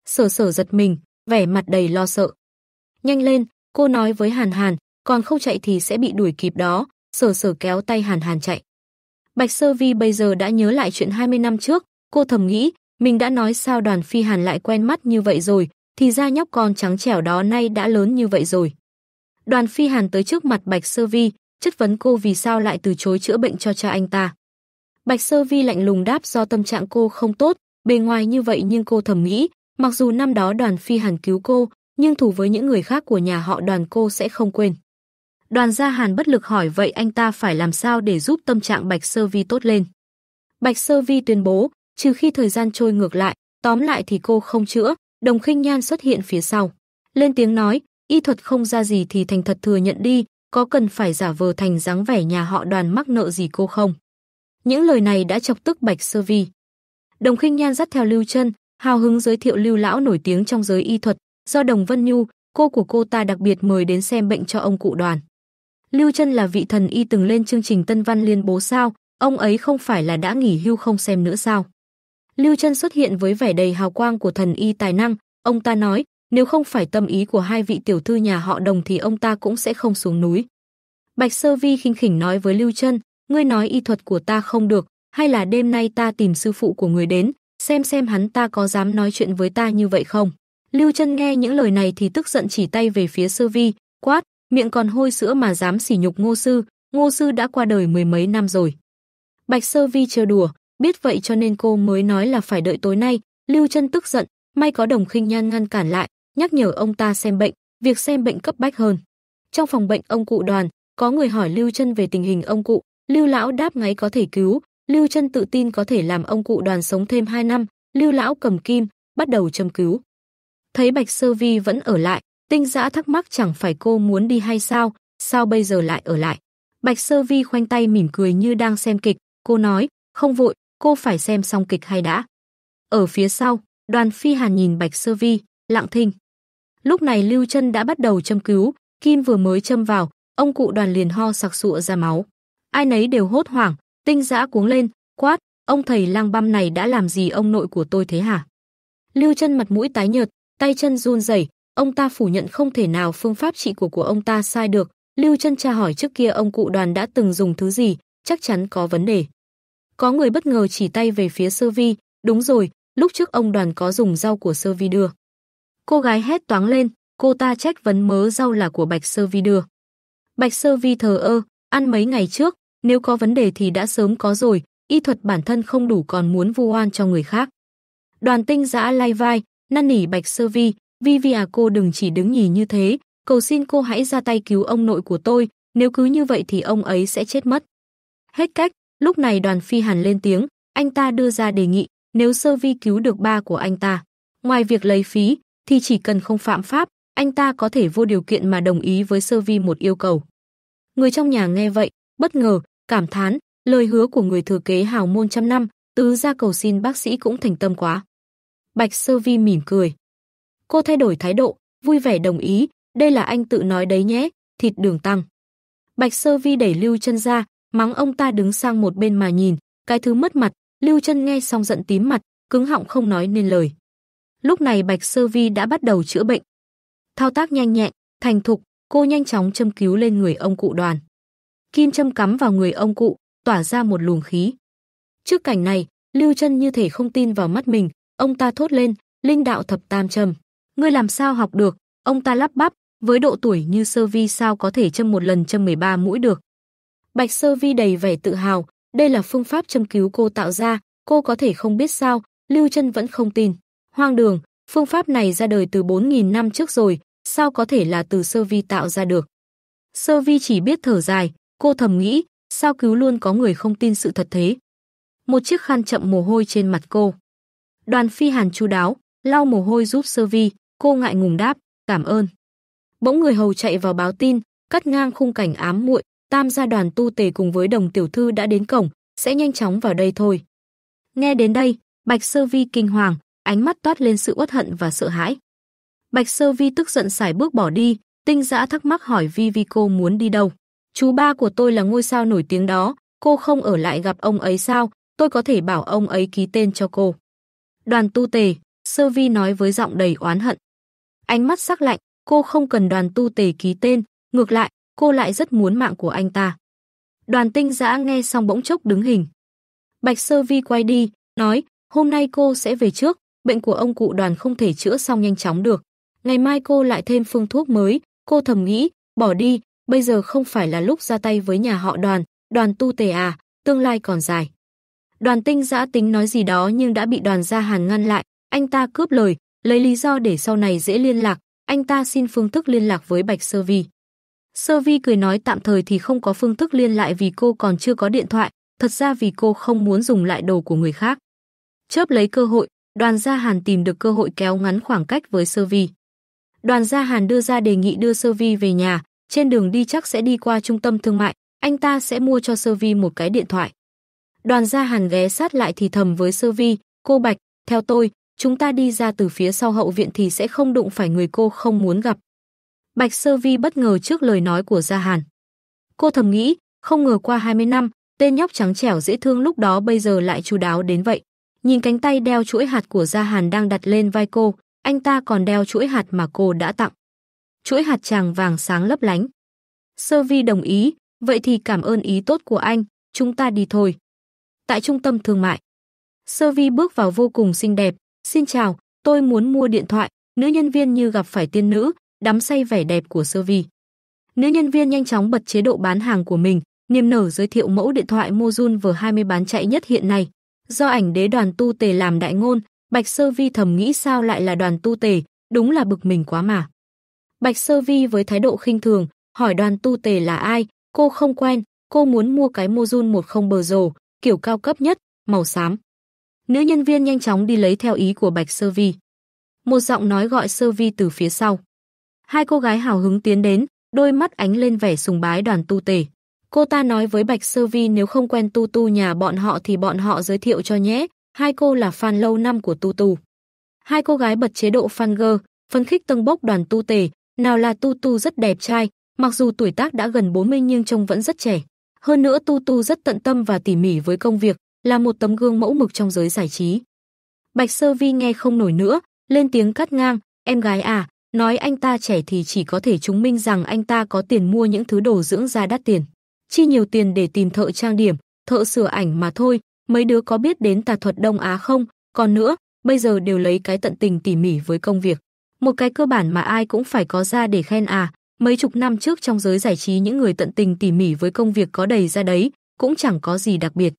Sở sở giật mình, vẻ mặt đầy lo sợ. Nhanh lên, cô nói với Hàn Hàn, còn không chạy thì sẽ bị đuổi kịp đó, sở sở kéo tay Hàn Hàn chạy. Bạch Sơ Vi bây giờ đã nhớ lại chuyện 20 năm trước, cô thầm nghĩ, mình đã nói sao đoàn phi Hàn lại quen mắt như vậy rồi, thì ra nhóc con trắng trẻo đó nay đã lớn như vậy rồi. Đoàn phi Hàn tới trước mặt Bạch Sơ Vi, chất vấn cô vì sao lại từ chối chữa bệnh cho cha anh ta. Bạch Sơ Vi lạnh lùng đáp do tâm trạng cô không tốt, bề ngoài như vậy nhưng cô thầm nghĩ, mặc dù năm đó đoàn phi hàn cứu cô, nhưng thủ với những người khác của nhà họ đoàn cô sẽ không quên. Đoàn gia hàn bất lực hỏi vậy anh ta phải làm sao để giúp tâm trạng Bạch Sơ Vi tốt lên. Bạch Sơ Vi tuyên bố, trừ khi thời gian trôi ngược lại, tóm lại thì cô không chữa, đồng khinh nhan xuất hiện phía sau. Lên tiếng nói, y thuật không ra gì thì thành thật thừa nhận đi, có cần phải giả vờ thành dáng vẻ nhà họ đoàn mắc nợ gì cô không? Những lời này đã chọc tức Bạch Sơ Vi. Đồng Khinh Nhan dắt theo Lưu Chân, hào hứng giới thiệu Lưu lão nổi tiếng trong giới y thuật, do Đồng Vân Nhu, cô của cô ta đặc biệt mời đến xem bệnh cho ông cụ Đoàn. Lưu Chân là vị thần y từng lên chương trình Tân Văn Liên bố sao, ông ấy không phải là đã nghỉ hưu không xem nữa sao? Lưu Chân xuất hiện với vẻ đầy hào quang của thần y tài năng, ông ta nói, nếu không phải tâm ý của hai vị tiểu thư nhà họ Đồng thì ông ta cũng sẽ không xuống núi. Bạch Sơ Vi khinh khỉnh nói với Lưu Chân, ngươi nói y thuật của ta không được, hay là đêm nay ta tìm sư phụ của người đến, xem xem hắn ta có dám nói chuyện với ta như vậy không. Lưu chân nghe những lời này thì tức giận chỉ tay về phía sư vi, quát, miệng còn hôi sữa mà dám sỉ nhục ngô sư, ngô sư đã qua đời mười mấy năm rồi. Bạch sơ vi chờ đùa, biết vậy cho nên cô mới nói là phải đợi tối nay, Lưu chân tức giận, may có đồng khinh nhân ngăn cản lại, nhắc nhở ông ta xem bệnh, việc xem bệnh cấp bách hơn. Trong phòng bệnh ông cụ đoàn, có người hỏi Lưu chân về tình hình ông cụ, Lưu lão đáp ngay có thể cứu, Lưu chân tự tin có thể làm ông cụ đoàn sống thêm 2 năm, Lưu lão cầm kim, bắt đầu châm cứu. Thấy Bạch Sơ Vi vẫn ở lại, Tinh Dã thắc mắc chẳng phải cô muốn đi hay sao, sao bây giờ lại ở lại? Bạch Sơ Vi khoanh tay mỉm cười như đang xem kịch, cô nói, không vội, cô phải xem xong kịch hay đã. Ở phía sau, đoàn phi hàn nhìn Bạch Sơ Vi, lặng thinh. Lúc này Lưu chân đã bắt đầu châm cứu, Kim vừa mới châm vào, ông cụ đoàn liền ho sặc sụa ra máu ai nấy đều hốt hoảng, tinh giã cuống lên, quát, ông thầy lang băm này đã làm gì ông nội của tôi thế hả? Lưu chân mặt mũi tái nhợt, tay chân run rẩy, ông ta phủ nhận không thể nào phương pháp trị của của ông ta sai được. Lưu chân tra hỏi trước kia ông cụ đoàn đã từng dùng thứ gì, chắc chắn có vấn đề. Có người bất ngờ chỉ tay về phía sơ vi, đúng rồi, lúc trước ông đoàn có dùng rau của sơ vi đưa. Cô gái hét toáng lên, cô ta trách vấn mớ rau là của bạch sơ vi đưa. Bạch sơ vi thờ ơ, Ăn mấy ngày trước, nếu có vấn đề thì đã sớm có rồi, y thuật bản thân không đủ còn muốn vu oan cho người khác. Đoàn tinh giã lai vai, năn nỉ bạch sơ vi, vi vi à cô đừng chỉ đứng nhì như thế, cầu xin cô hãy ra tay cứu ông nội của tôi, nếu cứ như vậy thì ông ấy sẽ chết mất. Hết cách, lúc này đoàn phi hàn lên tiếng, anh ta đưa ra đề nghị, nếu sơ vi cứu được ba của anh ta, ngoài việc lấy phí, thì chỉ cần không phạm pháp, anh ta có thể vô điều kiện mà đồng ý với sơ vi một yêu cầu. Người trong nhà nghe vậy, bất ngờ, cảm thán, lời hứa của người thừa kế hào môn trăm năm, tứ gia cầu xin bác sĩ cũng thành tâm quá. Bạch Sơ Vi mỉm cười. Cô thay đổi thái độ, vui vẻ đồng ý, đây là anh tự nói đấy nhé, thịt đường tăng. Bạch Sơ Vi đẩy Lưu chân ra, mắng ông ta đứng sang một bên mà nhìn, cái thứ mất mặt, Lưu chân nghe xong giận tím mặt, cứng họng không nói nên lời. Lúc này Bạch Sơ Vi đã bắt đầu chữa bệnh. Thao tác nhanh nhẹn, thành thục, cô nhanh chóng châm cứu lên người ông cụ đoàn. Kim châm cắm vào người ông cụ, tỏa ra một luồng khí. Trước cảnh này, Lưu Trân như thể không tin vào mắt mình, ông ta thốt lên, linh đạo thập tam châm. Ngươi làm sao học được, ông ta lắp bắp, với độ tuổi như Sơ Vi sao có thể châm một lần châm 13 mũi được. Bạch Sơ Vi đầy vẻ tự hào, đây là phương pháp châm cứu cô tạo ra, cô có thể không biết sao, Lưu Trân vẫn không tin. Hoang đường, phương pháp này ra đời từ 4.000 năm trước rồi, sao có thể là từ sơ vi tạo ra được. Sơ vi chỉ biết thở dài, cô thầm nghĩ, sao cứu luôn có người không tin sự thật thế. Một chiếc khăn chậm mồ hôi trên mặt cô. Đoàn phi hàn chu đáo, lau mồ hôi giúp sơ vi, cô ngại ngùng đáp, cảm ơn. Bỗng người hầu chạy vào báo tin, cắt ngang khung cảnh ám muội, tam gia đoàn tu tề cùng với đồng tiểu thư đã đến cổng, sẽ nhanh chóng vào đây thôi. Nghe đến đây, Bạch Sơ Vi kinh hoàng, ánh mắt toát lên sự uất hận và sợ hãi. Bạch Sơ Vi tức giận xài bước bỏ đi, tinh giã thắc mắc hỏi Vi Vi cô muốn đi đâu. Chú ba của tôi là ngôi sao nổi tiếng đó, cô không ở lại gặp ông ấy sao, tôi có thể bảo ông ấy ký tên cho cô. Đoàn tu tề, Sơ Vi nói với giọng đầy oán hận. Ánh mắt sắc lạnh, cô không cần đoàn tu tề ký tên, ngược lại, cô lại rất muốn mạng của anh ta. Đoàn tinh giã nghe xong bỗng chốc đứng hình. Bạch Sơ Vi quay đi, nói, hôm nay cô sẽ về trước, bệnh của ông cụ đoàn không thể chữa xong nhanh chóng được. Ngày mai cô lại thêm phương thuốc mới, cô thầm nghĩ, bỏ đi, bây giờ không phải là lúc ra tay với nhà họ đoàn, đoàn tu tề à, tương lai còn dài. Đoàn tinh giã tính nói gì đó nhưng đã bị đoàn gia hàn ngăn lại, anh ta cướp lời, lấy lý do để sau này dễ liên lạc, anh ta xin phương thức liên lạc với Bạch Sơ Vi. Sơ Vi cười nói tạm thời thì không có phương thức liên lại vì cô còn chưa có điện thoại, thật ra vì cô không muốn dùng lại đồ của người khác. Chớp lấy cơ hội, đoàn gia hàn tìm được cơ hội kéo ngắn khoảng cách với Sơ Vi. Đoàn Gia Hàn đưa ra đề nghị đưa Sơ Vi về nhà, trên đường đi chắc sẽ đi qua trung tâm thương mại, anh ta sẽ mua cho Sơ Vi một cái điện thoại. Đoàn Gia Hàn ghé sát lại thì thầm với Sơ Vi, cô Bạch, theo tôi, chúng ta đi ra từ phía sau hậu viện thì sẽ không đụng phải người cô không muốn gặp. Bạch Sơ Vi bất ngờ trước lời nói của Gia Hàn. Cô thầm nghĩ, không ngờ qua 20 năm, tên nhóc trắng trẻo dễ thương lúc đó bây giờ lại chu đáo đến vậy. Nhìn cánh tay đeo chuỗi hạt của Gia Hàn đang đặt lên vai cô, anh ta còn đeo chuỗi hạt mà cô đã tặng. Chuỗi hạt chàng vàng sáng lấp lánh. Sơ vi đồng ý, vậy thì cảm ơn ý tốt của anh, chúng ta đi thôi. Tại trung tâm thương mại, Sơ vi bước vào vô cùng xinh đẹp. Xin chào, tôi muốn mua điện thoại. Nữ nhân viên như gặp phải tiên nữ, đắm say vẻ đẹp của sơ vi. Nữ nhân viên nhanh chóng bật chế độ bán hàng của mình, niềm nở giới thiệu mẫu điện thoại Mozun V20 bán chạy nhất hiện nay. Do ảnh đế đoàn tu tề làm đại ngôn, Bạch Sơ Vi thầm nghĩ sao lại là đoàn tu tề, đúng là bực mình quá mà. Bạch Sơ Vi với thái độ khinh thường, hỏi đoàn tu tề là ai, cô không quen, cô muốn mua cái mô run một không bờ rồ, kiểu cao cấp nhất, màu xám. Nữ nhân viên nhanh chóng đi lấy theo ý của Bạch Sơ Vi. Một giọng nói gọi Sơ Vi từ phía sau. Hai cô gái hào hứng tiến đến, đôi mắt ánh lên vẻ sùng bái đoàn tu tề. Cô ta nói với Bạch Sơ Vi nếu không quen tu tu nhà bọn họ thì bọn họ giới thiệu cho nhé, hai cô là fan lâu năm của Tu Tu. Hai cô gái bật chế độ fan girl, phấn khích tâng bốc đoàn tu tề, nào là Tu Tu rất đẹp trai, mặc dù tuổi tác đã gần 40 nhưng trông vẫn rất trẻ. Hơn nữa Tu Tu rất tận tâm và tỉ mỉ với công việc, là một tấm gương mẫu mực trong giới giải trí. Bạch Sơ Vi nghe không nổi nữa, lên tiếng cắt ngang, em gái à, nói anh ta trẻ thì chỉ có thể chứng minh rằng anh ta có tiền mua những thứ đồ dưỡng da đắt tiền. Chi nhiều tiền để tìm thợ trang điểm, thợ sửa ảnh mà thôi, mấy đứa có biết đến tà thuật Đông Á không? Còn nữa, bây giờ đều lấy cái tận tình tỉ mỉ với công việc. Một cái cơ bản mà ai cũng phải có ra để khen à. Mấy chục năm trước trong giới giải trí những người tận tình tỉ mỉ với công việc có đầy ra đấy, cũng chẳng có gì đặc biệt.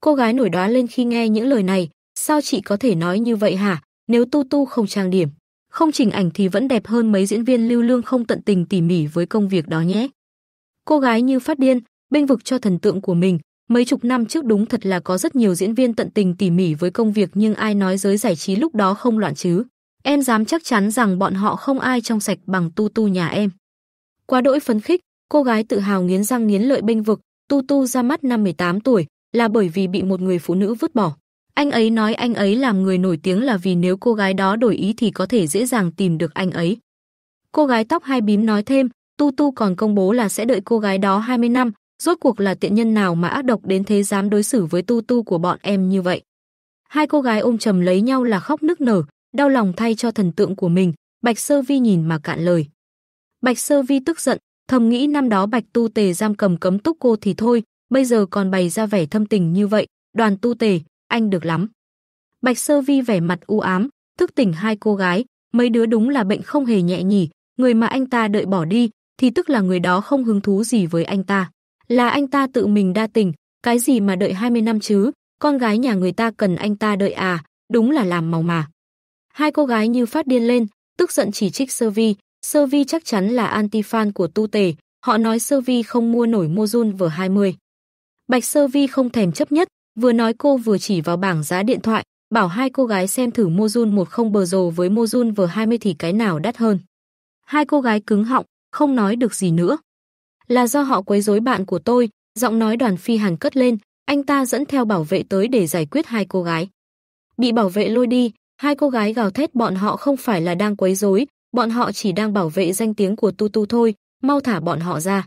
Cô gái nổi đoá lên khi nghe những lời này, sao chị có thể nói như vậy hả? Nếu tu tu không trang điểm, không chỉnh ảnh thì vẫn đẹp hơn mấy diễn viên lưu lương không tận tình tỉ mỉ với công việc đó nhé. Cô gái như phát điên, bênh vực cho thần tượng của mình, Mấy chục năm trước đúng thật là có rất nhiều diễn viên tận tình tỉ mỉ với công việc nhưng ai nói giới giải trí lúc đó không loạn chứ. Em dám chắc chắn rằng bọn họ không ai trong sạch bằng tu tu nhà em. Quá đỗi phấn khích, cô gái tự hào nghiến răng nghiến lợi bênh vực, tu tu ra mắt năm 18 tuổi là bởi vì bị một người phụ nữ vứt bỏ. Anh ấy nói anh ấy làm người nổi tiếng là vì nếu cô gái đó đổi ý thì có thể dễ dàng tìm được anh ấy. Cô gái tóc hai bím nói thêm, Tu Tu còn công bố là sẽ đợi cô gái đó 20 năm, Rốt cuộc là tiện nhân nào mà ác độc đến thế dám đối xử với tu tu của bọn em như vậy? Hai cô gái ôm chầm lấy nhau là khóc nức nở, đau lòng thay cho thần tượng của mình, Bạch Sơ Vi nhìn mà cạn lời. Bạch Sơ Vi tức giận, thầm nghĩ năm đó Bạch Tu Tề giam cầm cấm túc cô thì thôi, bây giờ còn bày ra vẻ thâm tình như vậy, đoàn Tu Tề, anh được lắm. Bạch Sơ Vi vẻ mặt u ám, thức tỉnh hai cô gái, mấy đứa đúng là bệnh không hề nhẹ nhỉ, người mà anh ta đợi bỏ đi thì tức là người đó không hứng thú gì với anh ta là anh ta tự mình đa tình, cái gì mà đợi 20 năm chứ, con gái nhà người ta cần anh ta đợi à, đúng là làm màu mà. Hai cô gái như phát điên lên, tức giận chỉ trích Sơ Vi, Sơ Vi chắc chắn là anti-fan của Tu Tề, họ nói Sơ Vi không mua nổi Mozun V20. Bạch Sơ Vi không thèm chấp nhất, vừa nói cô vừa chỉ vào bảng giá điện thoại, bảo hai cô gái xem thử Mozun 10 bờ rồ với Mozun V20 thì cái nào đắt hơn. Hai cô gái cứng họng, không nói được gì nữa là do họ quấy rối bạn của tôi, giọng nói đoàn phi hàn cất lên, anh ta dẫn theo bảo vệ tới để giải quyết hai cô gái. Bị bảo vệ lôi đi, hai cô gái gào thét bọn họ không phải là đang quấy rối, bọn họ chỉ đang bảo vệ danh tiếng của Tu Tu thôi, mau thả bọn họ ra.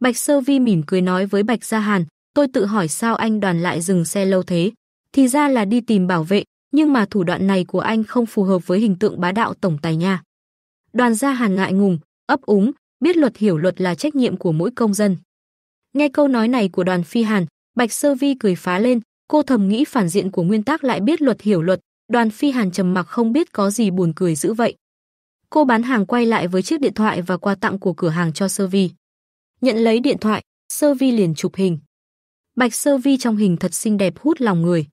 Bạch Sơ Vi mỉm cười nói với Bạch Gia Hàn, tôi tự hỏi sao anh đoàn lại dừng xe lâu thế. Thì ra là đi tìm bảo vệ, nhưng mà thủ đoạn này của anh không phù hợp với hình tượng bá đạo tổng tài nha. Đoàn Gia Hàn ngại ngùng, ấp úng, biết luật hiểu luật là trách nhiệm của mỗi công dân. Nghe câu nói này của đoàn phi hàn, Bạch Sơ Vi cười phá lên, cô thầm nghĩ phản diện của nguyên tắc lại biết luật hiểu luật, đoàn phi hàn trầm mặc không biết có gì buồn cười dữ vậy. Cô bán hàng quay lại với chiếc điện thoại và quà tặng của cửa hàng cho Sơ Vi. Nhận lấy điện thoại, Sơ Vi liền chụp hình. Bạch Sơ Vi trong hình thật xinh đẹp hút lòng người.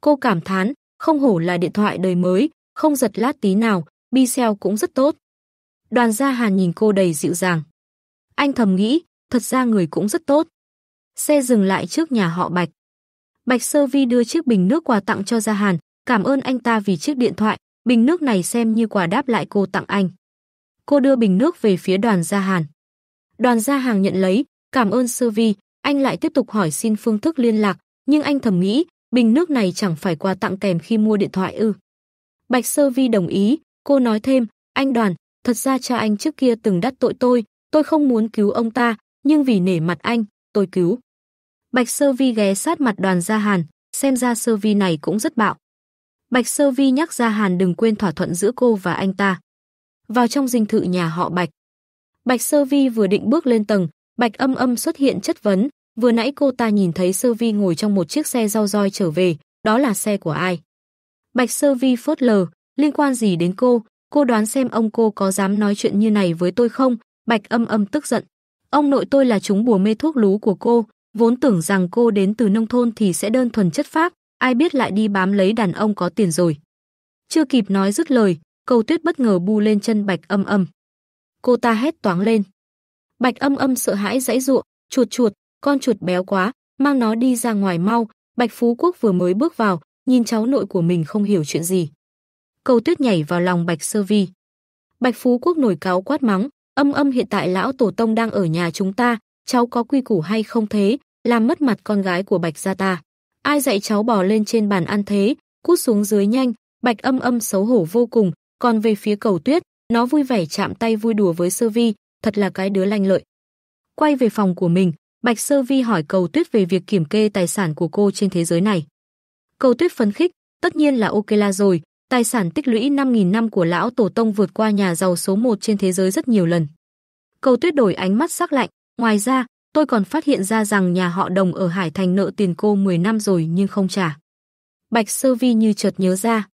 Cô cảm thán, không hổ là điện thoại đời mới, không giật lát tí nào, bi cũng rất tốt. Đoàn Gia Hàn nhìn cô đầy dịu dàng. Anh thầm nghĩ, thật ra người cũng rất tốt. Xe dừng lại trước nhà họ Bạch. Bạch Sơ Vi đưa chiếc bình nước quà tặng cho Gia Hàn, cảm ơn anh ta vì chiếc điện thoại, bình nước này xem như quà đáp lại cô tặng anh. Cô đưa bình nước về phía đoàn Gia Hàn. Đoàn Gia Hàn nhận lấy, cảm ơn Sơ Vi, anh lại tiếp tục hỏi xin phương thức liên lạc, nhưng anh thầm nghĩ, bình nước này chẳng phải quà tặng kèm khi mua điện thoại ư. Bạch Sơ Vi đồng ý, cô nói thêm, anh đoàn, Thật ra cha anh trước kia từng đắc tội tôi, tôi không muốn cứu ông ta, nhưng vì nể mặt anh, tôi cứu. Bạch Sơ Vi ghé sát mặt đoàn Gia Hàn, xem ra Sơ Vi này cũng rất bạo. Bạch Sơ Vi nhắc Gia Hàn đừng quên thỏa thuận giữa cô và anh ta. Vào trong dinh thự nhà họ Bạch. Bạch Sơ Vi vừa định bước lên tầng, Bạch Âm Âm xuất hiện chất vấn, vừa nãy cô ta nhìn thấy Sơ Vi ngồi trong một chiếc xe rau roi trở về, đó là xe của ai? Bạch Sơ Vi phớt lờ, liên quan gì đến cô, Cô đoán xem ông cô có dám nói chuyện như này với tôi không? Bạch âm âm tức giận. Ông nội tôi là chúng bùa mê thuốc lú của cô, vốn tưởng rằng cô đến từ nông thôn thì sẽ đơn thuần chất phác, ai biết lại đi bám lấy đàn ông có tiền rồi. Chưa kịp nói dứt lời, cầu tuyết bất ngờ bu lên chân bạch âm âm. Cô ta hét toáng lên. Bạch âm âm sợ hãi dãy ruộng, chuột chuột, con chuột béo quá, mang nó đi ra ngoài mau. Bạch Phú Quốc vừa mới bước vào, nhìn cháu nội của mình không hiểu chuyện gì. Cầu tuyết nhảy vào lòng Bạch Sơ Vi. Bạch Phú Quốc nổi cáo quát mắng, âm âm hiện tại lão tổ tông đang ở nhà chúng ta, cháu có quy củ hay không thế, làm mất mặt con gái của Bạch gia ta. Ai dạy cháu bò lên trên bàn ăn thế, cút xuống dưới nhanh, Bạch âm âm xấu hổ vô cùng, còn về phía cầu tuyết, nó vui vẻ chạm tay vui đùa với Sơ Vi, thật là cái đứa lanh lợi. Quay về phòng của mình, Bạch Sơ Vi hỏi cầu tuyết về việc kiểm kê tài sản của cô trên thế giới này. Cầu tuyết phấn khích, tất nhiên là ok la rồi, tài sản tích lũy 5.000 năm của lão tổ tông vượt qua nhà giàu số 1 trên thế giới rất nhiều lần. Cầu tuyết đổi ánh mắt sắc lạnh, ngoài ra, tôi còn phát hiện ra rằng nhà họ đồng ở Hải Thành nợ tiền cô 10 năm rồi nhưng không trả. Bạch Sơ Vi như chợt nhớ ra.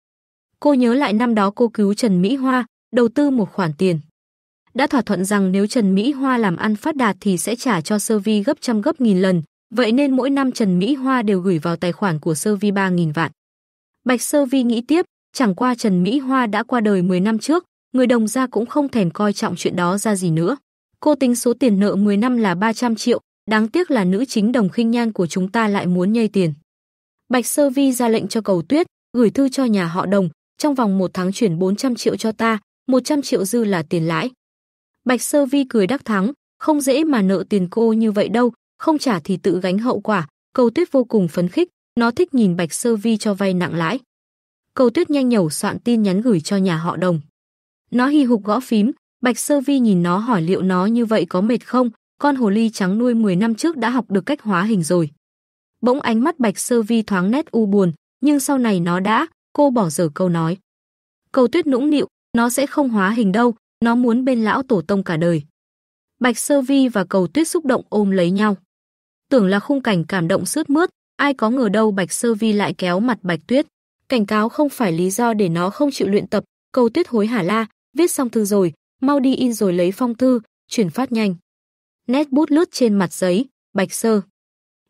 Cô nhớ lại năm đó cô cứu Trần Mỹ Hoa, đầu tư một khoản tiền. Đã thỏa thuận rằng nếu Trần Mỹ Hoa làm ăn phát đạt thì sẽ trả cho Sơ Vi gấp trăm gấp nghìn lần, vậy nên mỗi năm Trần Mỹ Hoa đều gửi vào tài khoản của Sơ Vi 3.000 vạn. Bạch Sơ Vi nghĩ tiếp, Chẳng qua Trần Mỹ Hoa đã qua đời 10 năm trước, người đồng gia cũng không thèm coi trọng chuyện đó ra gì nữa. Cô tính số tiền nợ 10 năm là 300 triệu, đáng tiếc là nữ chính đồng khinh nhan của chúng ta lại muốn nhây tiền. Bạch Sơ Vi ra lệnh cho cầu tuyết, gửi thư cho nhà họ đồng, trong vòng một tháng chuyển 400 triệu cho ta, 100 triệu dư là tiền lãi. Bạch Sơ Vi cười đắc thắng, không dễ mà nợ tiền cô như vậy đâu, không trả thì tự gánh hậu quả, cầu tuyết vô cùng phấn khích, nó thích nhìn Bạch Sơ Vi cho vay nặng lãi. Cầu Tuyết nhanh nhẩu soạn tin nhắn gửi cho nhà họ Đồng. Nó hì hục gõ phím, Bạch Sơ Vi nhìn nó hỏi liệu nó như vậy có mệt không, con hồ ly trắng nuôi 10 năm trước đã học được cách hóa hình rồi. Bỗng ánh mắt Bạch Sơ Vi thoáng nét u buồn, nhưng sau này nó đã, cô bỏ dở câu nói. Cầu Tuyết nũng nịu, nó sẽ không hóa hình đâu, nó muốn bên lão tổ tông cả đời. Bạch Sơ Vi và Cầu Tuyết xúc động ôm lấy nhau. Tưởng là khung cảnh cảm động sướt mướt, ai có ngờ đâu Bạch Sơ Vi lại kéo mặt Bạch Tuyết cảnh cáo không phải lý do để nó không chịu luyện tập. cầu Tuyết hối Hà La, viết xong thư rồi, mau đi in rồi lấy phong thư, chuyển phát nhanh. Nét bút lướt trên mặt giấy, Bạch Sơ.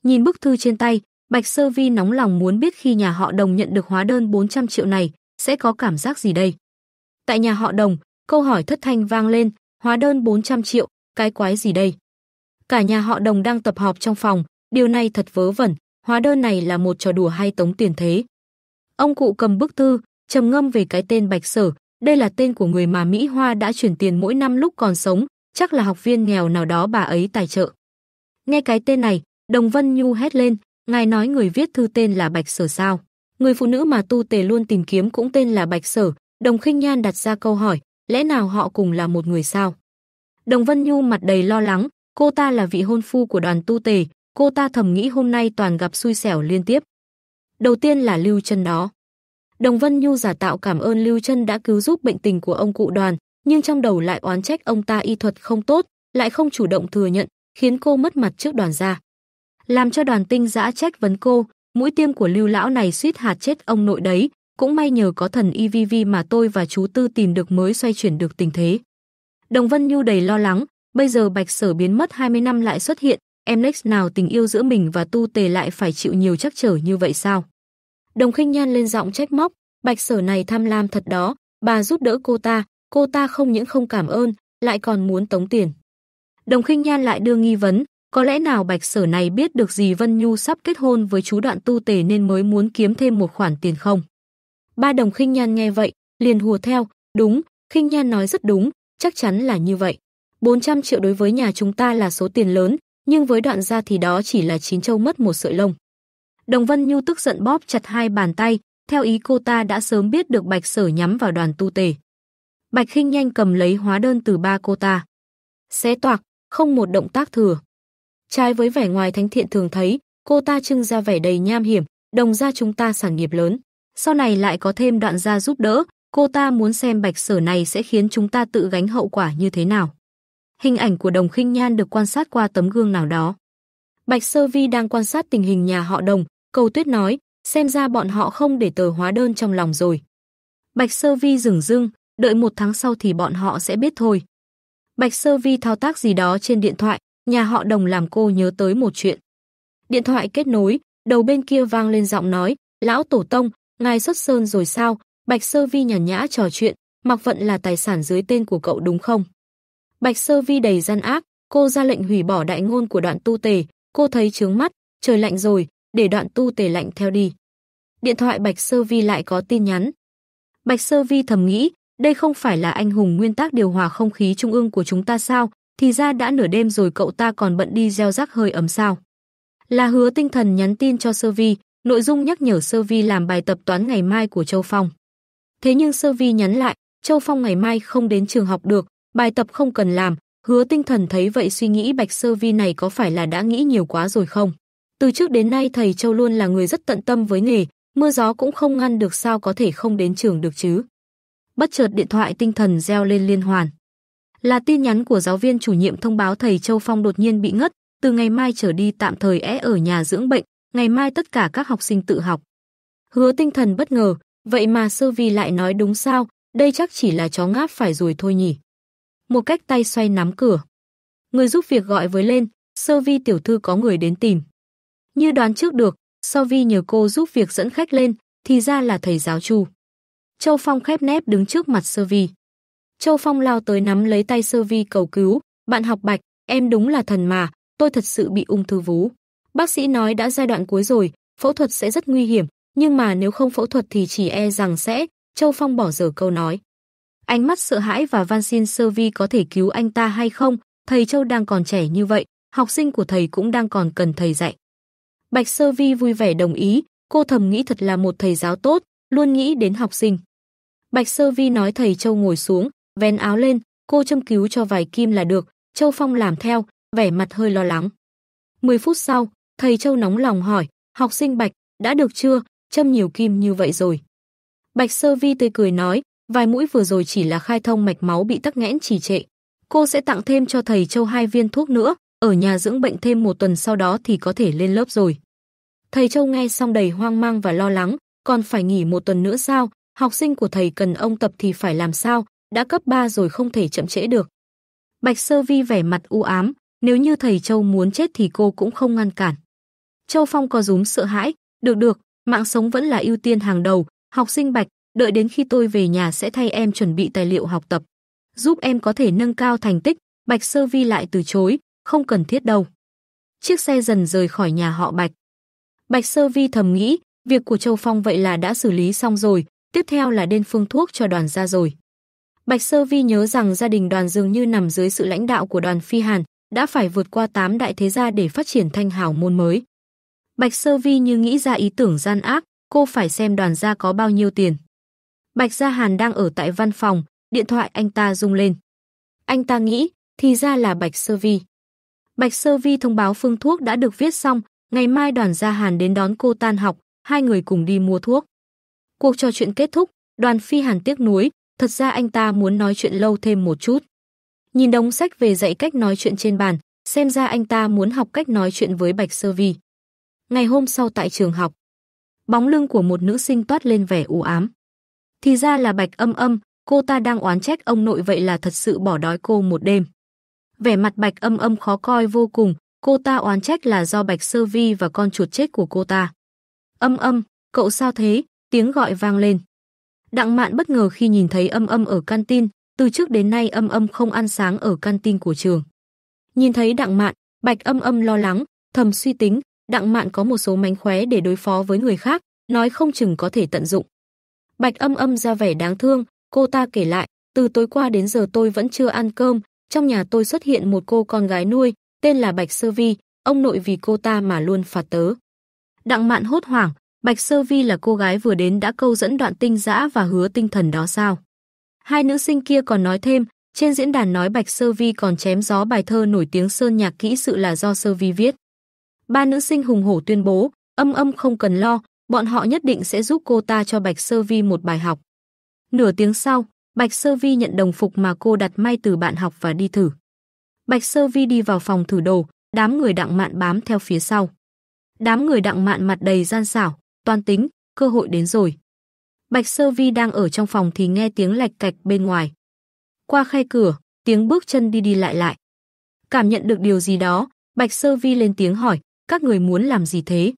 Nhìn bức thư trên tay, Bạch Sơ Vi nóng lòng muốn biết khi nhà họ Đồng nhận được hóa đơn 400 triệu này, sẽ có cảm giác gì đây. Tại nhà họ Đồng, câu hỏi thất thanh vang lên, hóa đơn 400 triệu, cái quái gì đây? Cả nhà họ Đồng đang tập họp trong phòng, điều này thật vớ vẩn, hóa đơn này là một trò đùa hay tống tiền thế. Ông cụ cầm bức thư, trầm ngâm về cái tên Bạch Sở, đây là tên của người mà Mỹ Hoa đã chuyển tiền mỗi năm lúc còn sống, chắc là học viên nghèo nào đó bà ấy tài trợ. Nghe cái tên này, Đồng Vân Nhu hét lên, ngài nói người viết thư tên là Bạch Sở sao? Người phụ nữ mà tu tề luôn tìm kiếm cũng tên là Bạch Sở, Đồng Khinh Nhan đặt ra câu hỏi, lẽ nào họ cùng là một người sao? Đồng Vân Nhu mặt đầy lo lắng, cô ta là vị hôn phu của đoàn tu tề, cô ta thầm nghĩ hôm nay toàn gặp xui xẻo liên tiếp đầu tiên là Lưu Chân đó. Đồng Vân Nhu giả tạo cảm ơn Lưu Chân đã cứu giúp bệnh tình của ông cụ Đoàn, nhưng trong đầu lại oán trách ông ta y thuật không tốt, lại không chủ động thừa nhận, khiến cô mất mặt trước đoàn gia. Làm cho đoàn tinh giã trách vấn cô, mũi tiêm của Lưu lão này suýt hạt chết ông nội đấy, cũng may nhờ có thần EVV mà tôi và chú Tư tìm được mới xoay chuyển được tình thế. Đồng Vân Nhu đầy lo lắng, bây giờ Bạch Sở biến mất 20 năm lại xuất hiện, em Lex nào tình yêu giữa mình và Tu Tề lại phải chịu nhiều trắc trở như vậy sao? Đồng khinh nhan lên giọng trách móc, bạch sở này tham lam thật đó, bà giúp đỡ cô ta, cô ta không những không cảm ơn, lại còn muốn tống tiền. Đồng khinh nhan lại đưa nghi vấn, có lẽ nào bạch sở này biết được gì Vân Nhu sắp kết hôn với chú đoạn tu tề nên mới muốn kiếm thêm một khoản tiền không? Ba đồng khinh nhan nghe vậy, liền hùa theo, đúng, khinh nhan nói rất đúng, chắc chắn là như vậy. 400 triệu đối với nhà chúng ta là số tiền lớn, nhưng với đoạn gia thì đó chỉ là chín châu mất một sợi lông. Đồng Vân Nhu tức giận bóp chặt hai bàn tay, theo ý cô ta đã sớm biết được Bạch Sở nhắm vào đoàn tu tề Bạch Khinh nhanh cầm lấy hóa đơn từ ba cô ta. Xé toạc, không một động tác thừa. Trái với vẻ ngoài thánh thiện thường thấy, cô ta trưng ra vẻ đầy nham hiểm, đồng ra chúng ta sản nghiệp lớn. Sau này lại có thêm đoạn gia giúp đỡ, cô ta muốn xem bạch sở này sẽ khiến chúng ta tự gánh hậu quả như thế nào. Hình ảnh của đồng khinh nhan được quan sát qua tấm gương nào đó. Bạch Sơ Vi đang quan sát tình hình nhà họ đồng, Cầu tuyết nói, xem ra bọn họ không để tờ hóa đơn trong lòng rồi. Bạch Sơ Vi dừng dưng, đợi một tháng sau thì bọn họ sẽ biết thôi. Bạch Sơ Vi thao tác gì đó trên điện thoại, nhà họ đồng làm cô nhớ tới một chuyện. Điện thoại kết nối, đầu bên kia vang lên giọng nói, lão tổ tông, ngài xuất sơn rồi sao? Bạch Sơ Vi nhàn nhã trò chuyện, mặc vận là tài sản dưới tên của cậu đúng không? Bạch Sơ Vi đầy gian ác, cô ra lệnh hủy bỏ đại ngôn của đoạn tu tề, cô thấy trướng mắt, trời lạnh rồi, để đoạn tu tề lạnh theo đi. Điện thoại Bạch Sơ Vi lại có tin nhắn. Bạch Sơ Vi thầm nghĩ, đây không phải là anh hùng nguyên tắc điều hòa không khí trung ương của chúng ta sao, thì ra đã nửa đêm rồi cậu ta còn bận đi gieo rắc hơi ấm sao. Là hứa tinh thần nhắn tin cho Sơ Vi, nội dung nhắc nhở Sơ Vi làm bài tập toán ngày mai của Châu Phong. Thế nhưng Sơ Vi nhắn lại, Châu Phong ngày mai không đến trường học được, bài tập không cần làm, hứa tinh thần thấy vậy suy nghĩ Bạch Sơ Vi này có phải là đã nghĩ nhiều quá rồi không? Từ trước đến nay thầy Châu luôn là người rất tận tâm với nghề, mưa gió cũng không ngăn được sao có thể không đến trường được chứ. Bất chợt điện thoại tinh thần reo lên liên hoàn. Là tin nhắn của giáo viên chủ nhiệm thông báo thầy Châu Phong đột nhiên bị ngất, từ ngày mai trở đi tạm thời é ở nhà dưỡng bệnh, ngày mai tất cả các học sinh tự học. Hứa tinh thần bất ngờ, vậy mà sơ vi lại nói đúng sao, đây chắc chỉ là chó ngáp phải rồi thôi nhỉ. Một cách tay xoay nắm cửa. Người giúp việc gọi với lên, sơ vi tiểu thư có người đến tìm. Như đoán trước được, sau vi nhờ cô giúp việc dẫn khách lên, thì ra là thầy giáo Chu. Châu Phong khép nép đứng trước mặt Sơ Vi. Châu Phong lao tới nắm lấy tay Sơ Vi cầu cứu, "Bạn học Bạch, em đúng là thần mà, tôi thật sự bị ung thư vú. Bác sĩ nói đã giai đoạn cuối rồi, phẫu thuật sẽ rất nguy hiểm, nhưng mà nếu không phẫu thuật thì chỉ e rằng sẽ." Châu Phong bỏ dở câu nói. Ánh mắt sợ hãi và van xin Sơ Vi có thể cứu anh ta hay không, thầy Châu đang còn trẻ như vậy, học sinh của thầy cũng đang còn cần thầy dạy. Bạch Sơ Vi vui vẻ đồng ý, cô thầm nghĩ thật là một thầy giáo tốt, luôn nghĩ đến học sinh. Bạch Sơ Vi nói thầy Châu ngồi xuống, vén áo lên, cô châm cứu cho vài kim là được, Châu Phong làm theo, vẻ mặt hơi lo lắng. 10 phút sau, thầy Châu nóng lòng hỏi, học sinh Bạch, đã được chưa, châm nhiều kim như vậy rồi. Bạch Sơ Vi tươi cười nói, vài mũi vừa rồi chỉ là khai thông mạch máu bị tắc nghẽn trì trệ. Cô sẽ tặng thêm cho thầy Châu hai viên thuốc nữa, ở nhà dưỡng bệnh thêm một tuần sau đó thì có thể lên lớp rồi. Thầy Châu nghe xong đầy hoang mang và lo lắng, còn phải nghỉ một tuần nữa sao, học sinh của thầy cần ông tập thì phải làm sao, đã cấp 3 rồi không thể chậm trễ được. Bạch Sơ Vi vẻ mặt u ám, nếu như thầy Châu muốn chết thì cô cũng không ngăn cản. Châu Phong có rúm sợ hãi, được được, mạng sống vẫn là ưu tiên hàng đầu, học sinh Bạch, đợi đến khi tôi về nhà sẽ thay em chuẩn bị tài liệu học tập, giúp em có thể nâng cao thành tích, Bạch Sơ Vi lại từ chối, không cần thiết đâu. Chiếc xe dần rời khỏi nhà họ Bạch. Bạch Sơ Vi thầm nghĩ, việc của Châu Phong vậy là đã xử lý xong rồi, tiếp theo là đến phương thuốc cho đoàn ra rồi. Bạch Sơ Vi nhớ rằng gia đình đoàn dường như nằm dưới sự lãnh đạo của đoàn Phi Hàn, đã phải vượt qua tám đại thế gia để phát triển thanh hảo môn mới. Bạch Sơ Vi như nghĩ ra ý tưởng gian ác, cô phải xem đoàn gia có bao nhiêu tiền. Bạch Gia Hàn đang ở tại văn phòng, điện thoại anh ta rung lên. Anh ta nghĩ, thì ra là Bạch Sơ Vi. Bạch Sơ Vi thông báo phương thuốc đã được viết xong, ngày mai đoàn Gia Hàn đến đón cô tan học, hai người cùng đi mua thuốc. Cuộc trò chuyện kết thúc, đoàn Phi Hàn tiếc nuối, thật ra anh ta muốn nói chuyện lâu thêm một chút. Nhìn đống sách về dạy cách nói chuyện trên bàn, xem ra anh ta muốn học cách nói chuyện với Bạch Sơ Vi. Ngày hôm sau tại trường học, bóng lưng của một nữ sinh toát lên vẻ u ám. Thì ra là Bạch Âm Âm, cô ta đang oán trách ông nội vậy là thật sự bỏ đói cô một đêm vẻ mặt Bạch Âm Âm khó coi vô cùng, cô ta oán trách là do Bạch Sơ Vi và con chuột chết của cô ta. Âm Âm, cậu sao thế? Tiếng gọi vang lên. Đặng Mạn bất ngờ khi nhìn thấy Âm Âm ở canteen, từ trước đến nay Âm Âm không ăn sáng ở canteen của trường. Nhìn thấy Đặng Mạn, Bạch Âm Âm lo lắng, thầm suy tính, Đặng Mạn có một số mánh khóe để đối phó với người khác, nói không chừng có thể tận dụng. Bạch Âm Âm ra vẻ đáng thương, cô ta kể lại, từ tối qua đến giờ tôi vẫn chưa ăn cơm, trong nhà tôi xuất hiện một cô con gái nuôi, tên là Bạch Sơ Vi, ông nội vì cô ta mà luôn phạt tớ. Đặng mạn hốt hoảng, Bạch Sơ Vi là cô gái vừa đến đã câu dẫn đoạn tinh dã và hứa tinh thần đó sao? Hai nữ sinh kia còn nói thêm, trên diễn đàn nói Bạch Sơ Vi còn chém gió bài thơ nổi tiếng Sơn Nhạc Kỹ sự là do Sơ Vi viết. Ba nữ sinh hùng hổ tuyên bố, âm âm không cần lo, bọn họ nhất định sẽ giúp cô ta cho Bạch Sơ Vi một bài học. Nửa tiếng sau, Bạch Sơ Vi nhận đồng phục mà cô đặt may từ bạn học và đi thử. Bạch Sơ Vi đi vào phòng thử đồ, đám người đặng mạn bám theo phía sau. Đám người đặng mạn mặt đầy gian xảo, toan tính, cơ hội đến rồi. Bạch Sơ Vi đang ở trong phòng thì nghe tiếng lạch cạch bên ngoài. Qua khai cửa, tiếng bước chân đi đi lại lại. Cảm nhận được điều gì đó, Bạch Sơ Vi lên tiếng hỏi, các người muốn làm gì thế?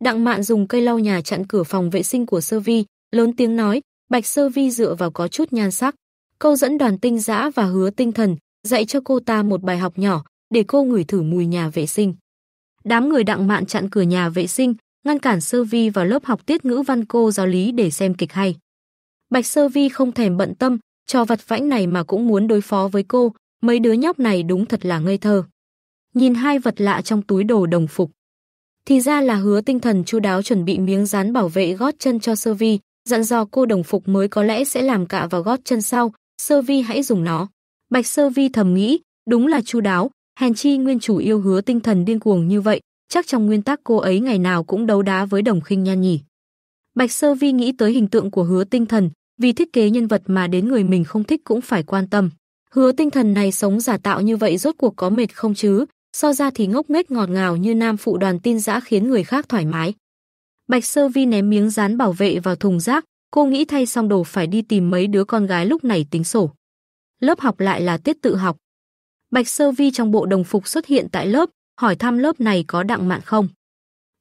Đặng mạn dùng cây lau nhà chặn cửa phòng vệ sinh của Sơ Vi, lớn tiếng nói, Bạch Sơ Vi dựa vào có chút nhan sắc, câu dẫn đoàn tinh dã và hứa tinh thần, dạy cho cô ta một bài học nhỏ, để cô ngửi thử mùi nhà vệ sinh. Đám người đặng mạn chặn cửa nhà vệ sinh, ngăn cản Sơ Vi vào lớp học tiết ngữ văn cô giáo lý để xem kịch hay. Bạch Sơ Vi không thèm bận tâm, trò vặt vãnh này mà cũng muốn đối phó với cô, mấy đứa nhóc này đúng thật là ngây thơ. Nhìn hai vật lạ trong túi đồ đồng phục. Thì ra là hứa tinh thần chu đáo chuẩn bị miếng dán bảo vệ gót chân cho Sơ Vi, dặn dò cô đồng phục mới có lẽ sẽ làm cạ vào gót chân sau, Sơ Vi hãy dùng nó. Bạch Sơ Vi thầm nghĩ, đúng là chu đáo, hèn chi nguyên chủ yêu hứa tinh thần điên cuồng như vậy, chắc trong nguyên tắc cô ấy ngày nào cũng đấu đá với đồng khinh nhan nhỉ. Bạch Sơ Vi nghĩ tới hình tượng của hứa tinh thần, vì thiết kế nhân vật mà đến người mình không thích cũng phải quan tâm. Hứa tinh thần này sống giả tạo như vậy rốt cuộc có mệt không chứ, so ra thì ngốc nghếch ngọt ngào như nam phụ đoàn tin dã khiến người khác thoải mái. Bạch Sơ Vi ném miếng dán bảo vệ vào thùng rác, cô nghĩ thay xong đồ phải đi tìm mấy đứa con gái lúc này tính sổ. Lớp học lại là tiết tự học. Bạch Sơ Vi trong bộ đồng phục xuất hiện tại lớp, hỏi thăm lớp này có đặng mạn không.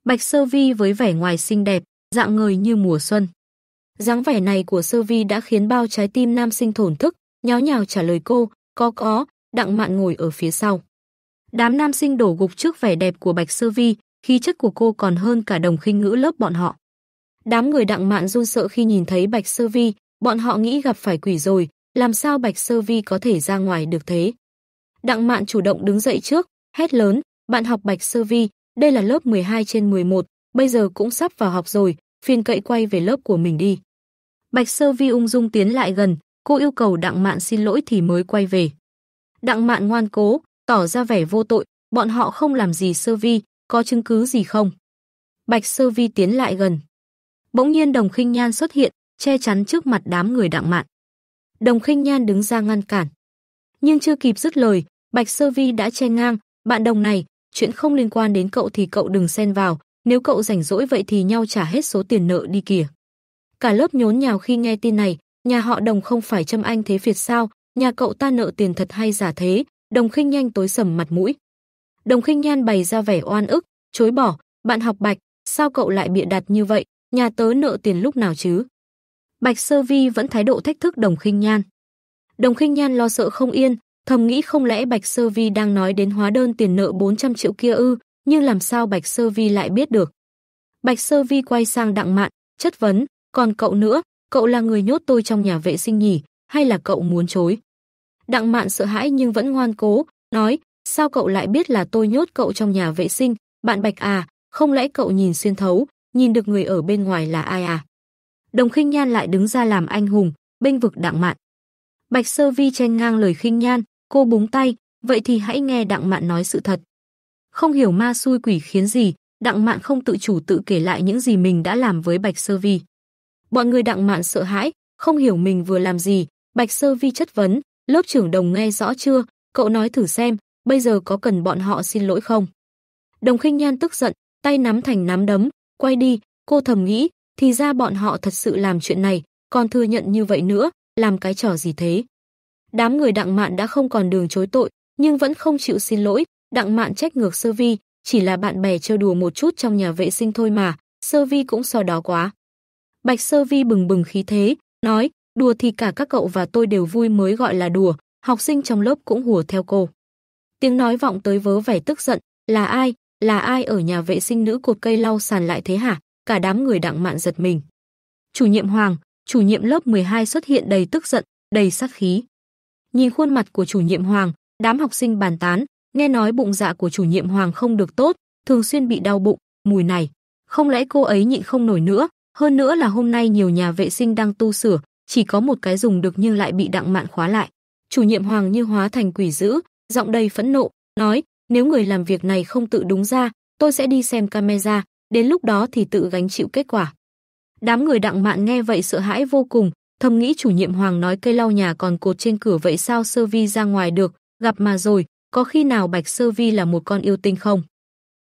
Bạch Sơ Vi với vẻ ngoài xinh đẹp, dạng người như mùa xuân. dáng vẻ này của Sơ Vi đã khiến bao trái tim nam sinh thổn thức, nháo nhào trả lời cô, có có, đặng mạn ngồi ở phía sau. Đám nam sinh đổ gục trước vẻ đẹp của Bạch Sơ Vi, khí chất của cô còn hơn cả đồng khinh ngữ lớp bọn họ. Đám người đặng mạn run sợ khi nhìn thấy Bạch Sơ Vi, bọn họ nghĩ gặp phải quỷ rồi, làm sao Bạch Sơ Vi có thể ra ngoài được thế. Đặng mạn chủ động đứng dậy trước, hét lớn, bạn học Bạch Sơ Vi, đây là lớp 12 trên 11, bây giờ cũng sắp vào học rồi, phiền cậy quay về lớp của mình đi. Bạch Sơ Vi ung dung tiến lại gần, cô yêu cầu Đặng Mạn xin lỗi thì mới quay về. Đặng Mạn ngoan cố, tỏ ra vẻ vô tội, bọn họ không làm gì Sơ Vi, có chứng cứ gì không? Bạch Sơ Vi tiến lại gần. Bỗng nhiên Đồng Khinh Nhan xuất hiện, che chắn trước mặt đám người đặng mạn. Đồng Khinh Nhan đứng ra ngăn cản. Nhưng chưa kịp dứt lời, Bạch Sơ Vi đã che ngang, "Bạn đồng này, chuyện không liên quan đến cậu thì cậu đừng xen vào, nếu cậu rảnh rỗi vậy thì nhau trả hết số tiền nợ đi kìa." Cả lớp nhốn nhào khi nghe tin này, nhà họ Đồng không phải châm anh thế Việt sao, nhà cậu ta nợ tiền thật hay giả thế, Đồng Khinh Nhan tối sầm mặt mũi. Đồng khinh nhan bày ra vẻ oan ức, chối bỏ, bạn học Bạch, sao cậu lại bịa đặt như vậy, nhà tớ nợ tiền lúc nào chứ? Bạch Sơ Vi vẫn thái độ thách thức Đồng khinh nhan. Đồng khinh nhan lo sợ không yên, thầm nghĩ không lẽ Bạch Sơ Vi đang nói đến hóa đơn tiền nợ 400 triệu kia ư, nhưng làm sao Bạch Sơ Vi lại biết được? Bạch Sơ Vi quay sang Đặng Mạn, chất vấn, còn cậu nữa, cậu là người nhốt tôi trong nhà vệ sinh nhỉ, hay là cậu muốn chối? Đặng Mạn sợ hãi nhưng vẫn ngoan cố, nói, Sao cậu lại biết là tôi nhốt cậu trong nhà vệ sinh? Bạn Bạch à, không lẽ cậu nhìn xuyên thấu, nhìn được người ở bên ngoài là ai à? Đồng khinh nhan lại đứng ra làm anh hùng, bênh vực đặng mạn. Bạch Sơ Vi chen ngang lời khinh nhan, cô búng tay, vậy thì hãy nghe đặng mạn nói sự thật. Không hiểu ma xui quỷ khiến gì, đặng mạn không tự chủ tự kể lại những gì mình đã làm với Bạch Sơ Vi. bọn người đặng mạn sợ hãi, không hiểu mình vừa làm gì, Bạch Sơ Vi chất vấn, lớp trưởng đồng nghe rõ chưa, cậu nói thử xem, bây giờ có cần bọn họ xin lỗi không? Đồng khinh nhan tức giận, tay nắm thành nắm đấm, quay đi, cô thầm nghĩ, thì ra bọn họ thật sự làm chuyện này, còn thừa nhận như vậy nữa, làm cái trò gì thế? Đám người đặng mạn đã không còn đường chối tội, nhưng vẫn không chịu xin lỗi, đặng mạn trách ngược sơ vi, chỉ là bạn bè trêu đùa một chút trong nhà vệ sinh thôi mà, sơ vi cũng so đó quá. Bạch sơ vi bừng bừng khí thế, nói, đùa thì cả các cậu và tôi đều vui mới gọi là đùa, học sinh trong lớp cũng hùa theo cô. Tiếng nói vọng tới vớ vẻ tức giận, là ai, là ai ở nhà vệ sinh nữ cột cây lau sàn lại thế hả? Cả đám người đặng mạn giật mình. Chủ nhiệm Hoàng, chủ nhiệm lớp 12 xuất hiện đầy tức giận, đầy sát khí. Nhìn khuôn mặt của chủ nhiệm Hoàng, đám học sinh bàn tán, nghe nói bụng dạ của chủ nhiệm Hoàng không được tốt, thường xuyên bị đau bụng, mùi này. Không lẽ cô ấy nhịn không nổi nữa, hơn nữa là hôm nay nhiều nhà vệ sinh đang tu sửa, chỉ có một cái dùng được nhưng lại bị đặng mạn khóa lại. Chủ nhiệm Hoàng như hóa thành quỷ dữ, giọng đầy phẫn nộ, nói, nếu người làm việc này không tự đúng ra, tôi sẽ đi xem camera, đến lúc đó thì tự gánh chịu kết quả. Đám người đặng mạn nghe vậy sợ hãi vô cùng, thầm nghĩ chủ nhiệm Hoàng nói cây lau nhà còn cột trên cửa vậy sao Sơ Vi ra ngoài được, gặp mà rồi, có khi nào Bạch Sơ Vi là một con yêu tinh không?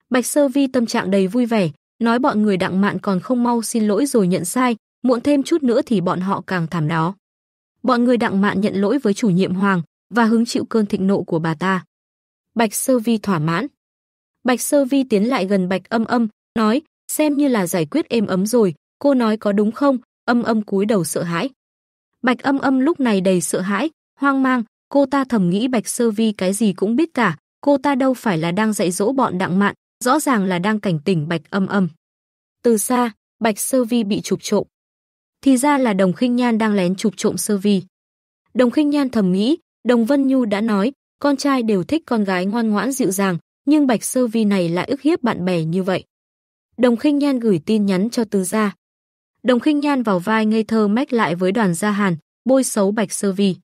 Bạch Sơ Vi tâm trạng đầy vui vẻ, nói bọn người đặng mạn còn không mau xin lỗi rồi nhận sai, muộn thêm chút nữa thì bọn họ càng thảm đó. Bọn người đặng mạn nhận lỗi với chủ nhiệm Hoàng, và hứng chịu cơn thịnh nộ của bà ta. Bạch Sơ Vi thỏa mãn. Bạch Sơ Vi tiến lại gần Bạch Âm Âm, nói, xem như là giải quyết êm ấm rồi, cô nói có đúng không? Âm Âm cúi đầu sợ hãi. Bạch Âm Âm lúc này đầy sợ hãi, hoang mang, cô ta thầm nghĩ Bạch Sơ Vi cái gì cũng biết cả, cô ta đâu phải là đang dạy dỗ bọn đặng mạn, rõ ràng là đang cảnh tỉnh Bạch Âm Âm. Từ xa, Bạch Sơ Vi bị chụp trộm. Thì ra là Đồng Khinh Nhan đang lén chụp trộm Sơ Vi. Đồng Khinh Nhan thầm nghĩ, Đồng Vân Nhu đã nói, con trai đều thích con gái ngoan ngoãn dịu dàng, nhưng Bạch Sơ Vi này lại ức hiếp bạn bè như vậy. Đồng Khinh Nhan gửi tin nhắn cho Tư gia. Đồng Khinh Nhan vào vai ngây thơ mách lại với Đoàn Gia Hàn, bôi xấu Bạch Sơ Vi.